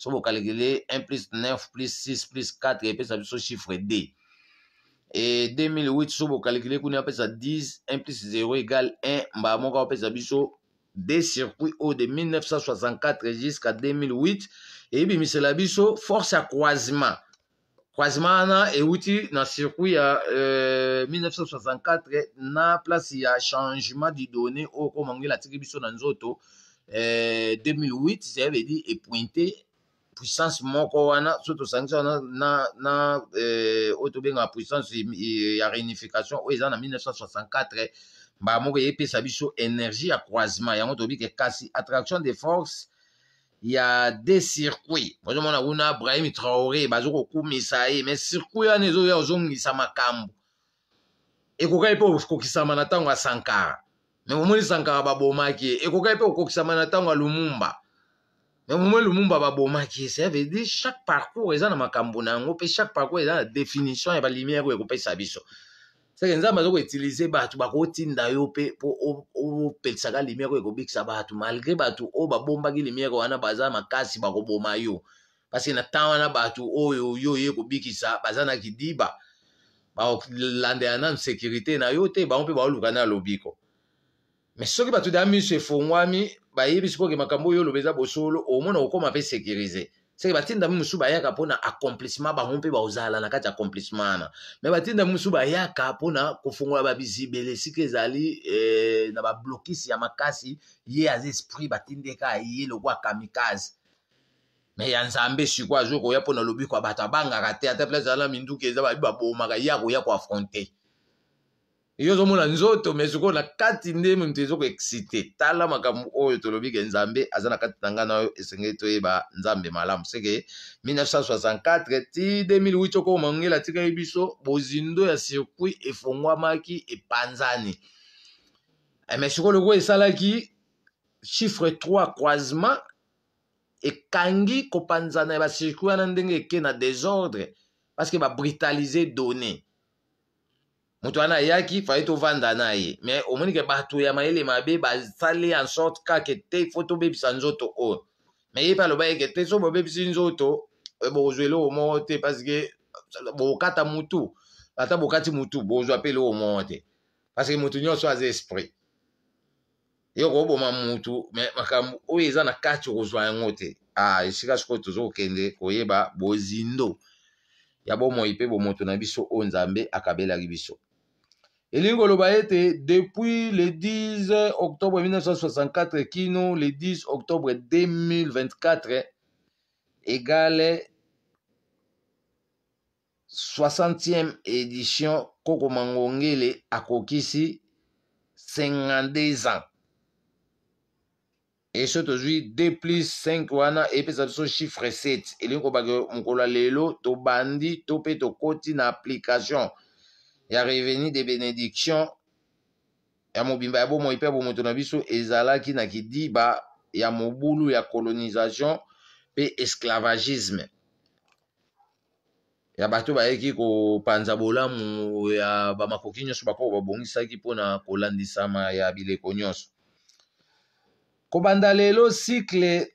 so bokalekele 1 plus 9 plus 6 plus 4 epesa biso chiffre d e 2008 so bokalekele kuna apesa 10 1 plus 0 égal 1 mbaa moko apesa biso de circuit oyo de 1964 jusqu'à 2008 eyebimisela biso force ya croisement Quasimana euti na circuit ya euh, 1964 na place ya changement du donné okoma ngela atiki biso na nzoto eh, 2008 ça veut dire epointe puissance moko wana so tosangisa wana na, na eh, oyo tobengaka puissance ya réunification oyo eza na 1964 mbala moko eyepesa biso énergie ya croisement yango tobike kasi attraction de force ya de circuit ozomona kuna brahim traore bazokokumisa ye me circuit wana ezoya ozongisa makambo ekokaki mpe kokokisama na ntango ya sankara me momoni sankara babomaki ye ekokaki mpe kokokisama na ntango ya lumumba me momoni lumumba babomaki ye ça veut dire chaque parcours eza na makambo na yango mpe chaque parcours eza na définition ya balimiere oyo ekopesa biso seke nzambe azokoutilize bato bakotinda yo mpe mpo opekisaka lumière oyo ekobikisa bato malgré bato oyo babombaki lumière wana baza makasi bakoboma yo parceke na temps wana bato oyo yo ye kobikisa baza na kidiba bakolandela nanu sécurité na yo te bango mpe baoluka na lobiko me soki bato deya miso efongwami bayebi sikoyoke makambo oyo oloba eza bosolo omona okóma mpe sécurize seke batindami mosusu bayaka mpona accomplissement bango mpe baozala na kati ya accomplissement wana me batindami mosusu bayaka mpona kofungola babizibele esika ezali eh, na bablokisi ya makasi ye aza esprit batindeka ye lokwa kamikaze me ya nzambe siko azwi koya mpona lobi kwa bato abangaka te ata place ezala minduki eza babi babomaka ye akoya koaffronte yo ozomona nzoto me sikoyo na kati nde moto ezokoexcite tala makambo oyo tolobi ke nzambe aza na kati na ngai na oyo esengeli toyeba nzambe malamu seke 1964 ti 2008 okoma ngeli atikali biso bozindo ya sirkuit efongwamaki epanzani eh, me sikoyo lokola esalaki chiffre 3 croisement ekangi kopanzana ya basirkuit wana ndenge eke na désordre parce que babritalize donné moto wana ayaki fayi tovanda na ye me omonike bato ya mayele mabe basali en sorte kaka te fo tobebisa nzoto oyo me ye mpe aloba yeke te so bobebisi nzoto eh, bokozwa eloko moko te parceke bokata mutu ata bokati mutu bozwa mpe eloko moko te parceke mutu nyonso aza esprit ye okoboma mutu me makambo oyo eza na kati okozwa yango te a ah, esika sikoyo tozokokende koyeba bozindo ya bomoi mpe bomoto na biso oyo nzambe akabelaki biso elingi koloba ete depuis le 10 octobre 1964 kino le 10 octobre 2024 egale 60e édition koko mangongele akokisi 52 ans e so tozwi 2 plus 5 wana epesa biso chiffre 7 elingi kobake mokolo ya lelo tobandi to mpe tokoti na application ya reveni de benediction ya mobimba ya bomoi mpe ya bomoto na biso ezalaki na kidiba ya mobulu ya colonisation mpe esclavagisme ya bato bayeki kopanza bolamu ya bamakoki nyonso bakoko babongisaki mpona kolandisama ya bileko nyonso kobanda lelo cycle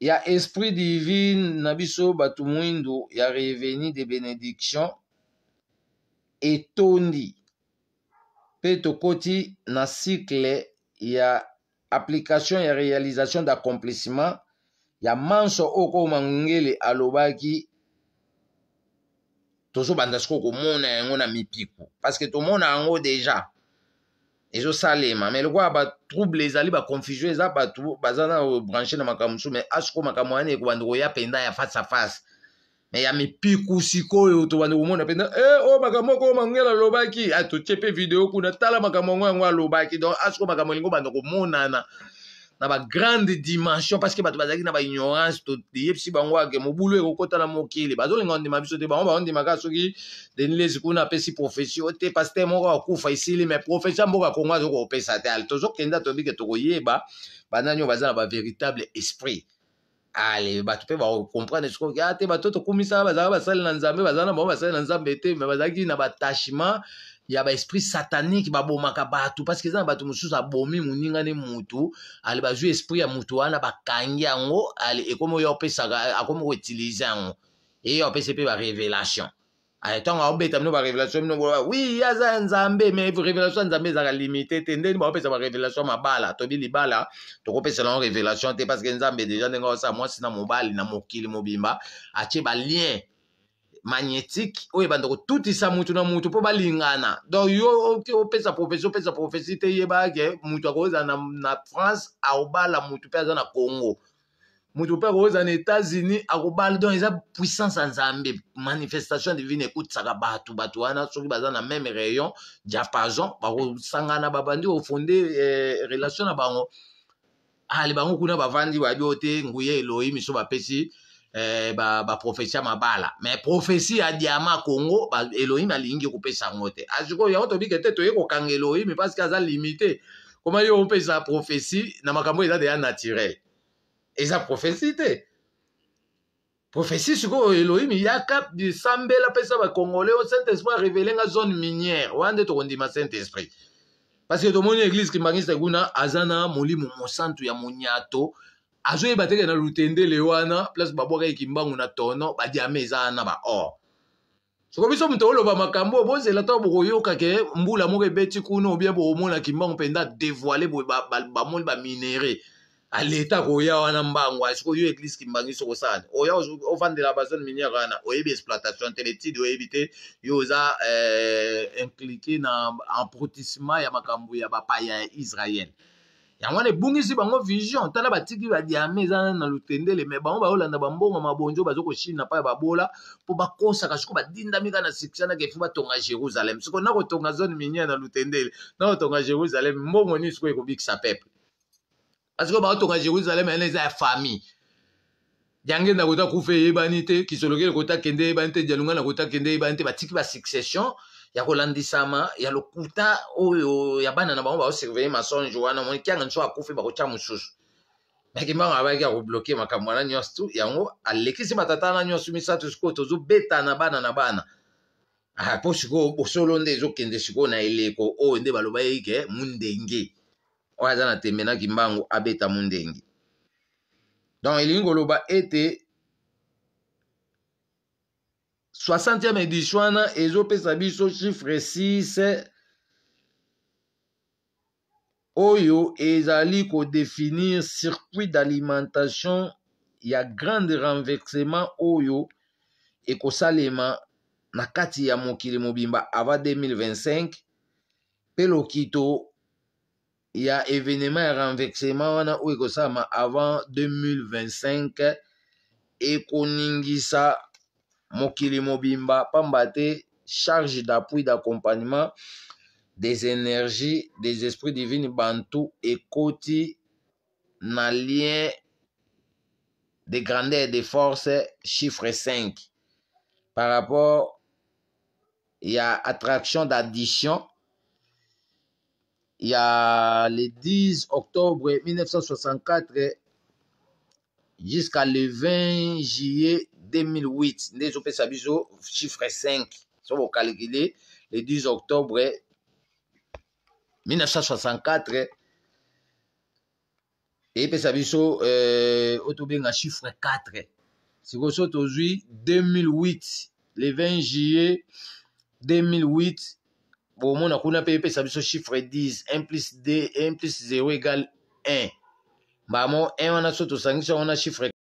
ya esprit divine na biso bato mwindu ya reveni de benediction etondi mpe tokoti na cycle ya application ya réalisation d'accomplissement ya manso oyo koko mangele alobaki tozobanda sikoyo komona yango na mipiku parceke tomona yango deja ezosalema me lokola batrouble ezali baconfusion eza bato baza na branche na makambo mosusu me asiko makambo wana ekobanda koya mpenza ya face a face me ya mipiku sikoyo tobanda komona mpenza e oyo makambo oko mangela alobaki ah, totie mpe video kuna tala makambo yango yango alobaki donc asiko makambo elingi obanda komonana na bagrande dimension parceke bato bazalaki na baignorance toyebisi bango ake mobulu ekokota na mokili bazolinga ondima biso te bango baondimaka soki denilesi kuna apesi profesio te paster moko akufa esili mai profesio mboka kongo azokopesa te tozokenda tobike tokoyeba banani oyo baza na bavéritable esprit ale bato mpe bacomprendre sikoki ah te bato tokumisa bazalaka basali na nzambe bazala na bango basali na nzambe te me bazalaki na batachement ya baesprit satanique babomaka bato parceke eza na bato mosusu abomi moninga ne motu ale bazwi esprit ya motu wana bakangi yango ale ekomi oyo apesaka akomi koutilize yango eye apesi mpe barévélation ntango aobeta bino barévélation bino boloba wi aza ya nzambe me révélation ya nzambe ezalaka limité te ndeni baopesa barévélation mabala tobi libala tokopesela yango révélation te parce que nzambe deja ndenge osala mwasi na mobali na mokili mobimba atie ah, balien magnétique oyo oh, ebanda kotutisa mutu na mutu mpo balingana donc yo opesa profesi opesa profesi te yebake mutu akozala na france aobala mutu mpe aza na congo moto mpe akoza na états-unis akobala donc eza puissance ya nzambe manifestation divine ekutisaka bato bato wana soki baza na même rayon diapason bakosangana babandi kofonde eh, relation na bango ale ah, bango kuna bavandi bayebi o te nguye eloi miso bapesi eh, baprofesi ba ya mabala me profesi ya diama congo elohim alingi kopesa yango te asikoyo ah, yango tobike te toye kokanga elohim parceke aza limité koma yo opesa profesi na makambo eza deya naturele eza profesi te profesi sikoyo elohimi yaka sambela mpesa bacongolais o saint esprit arevele nga zone minière wana nde tokondima saint esprit parceke tomoni église kimbangiste kuna aza na molimo mosantu ya monyato azoyeba teke na lutendele wana place babwakaki mbangu na tono badiame eza wana ba or soko biso moto oloba makambo bozela to bokoyoka ke mbula moko ebeti kuna obia bokomona kimbangu mpenza devoile boye bamoni baminere ba, ba, ba, ba, ba, ba, ba, ba, aleta koya wana mbango asiko yo eglise kimbangiso kosala oya ovandela bazone miniere wana oyebi exploitation teletide oyebi te yo oza eh, implike na emprotissement ya makambo ya bapaya ya israel yango wana ebungisi bango vision tala batiki badiame eza na lutendele me bango baolanda bambongo mabonjo bazokoshinina mpa babola mpo bakosaka siko badindami kaka na siksa na kefu batonga jérusalem siko nakotonga zone miniere na lutendele nakotonga jérusalem mbongo nini siko ekobikisa peple parce que baotonga jérusalem yana eza ya famille yange na kota kufa eyebani te kisolokele kota kende eyebani te dialunga na kota kende eyebani te batiki basuccession ya kolandisama ya lokuta oyo ya bana na bango baosurveille masonge wana moni kianga nso akufi bakotya mosusu bakembanga abayaki ya kobloke makambo wana nyonso tu yango alekisi batata wana nyonso misato sikoyo tozobetana bana na bana mpo ah, sikoyo bosolo nde ezokende sikoyo na eleko oyo nde balobaki ke mundenge oyo aza na temenaki mbangu abeta mondengi donc elingi koloba ete 60e edition wana ezopesa biso chiffre 6 oyo ezali kodefinir circuit d'alimentation ya grande renversement oyo ekosalema na kati ya mokili mobimba ava 2025 mpe lokito ya evenema ya renversement wana oyo ekosalama avant 2025 ekoningisa mokili mobimba pamba te charge d'appui d'accompagnement des énergies des esprits divines bantu ekoti na lien de grandeur de force chiffre 5 par rapport ya attraction d'addition il y a le 10 octobre 1964 jusqu'à le 20 juillet 2008 nde ezopesa biso chiffre 5 so bokalkile le 10 octobre 1964 eyepesa biso euh, oyo tobenga chiffre 4 sikoyo so tozwi 2008 le 20 juillet 2008 bomona kuna mpe epesa biso chiffre 10 1 plus 2 1 plus 0 égale 1 mbamo 1 wana so tosangisi yango na chiffre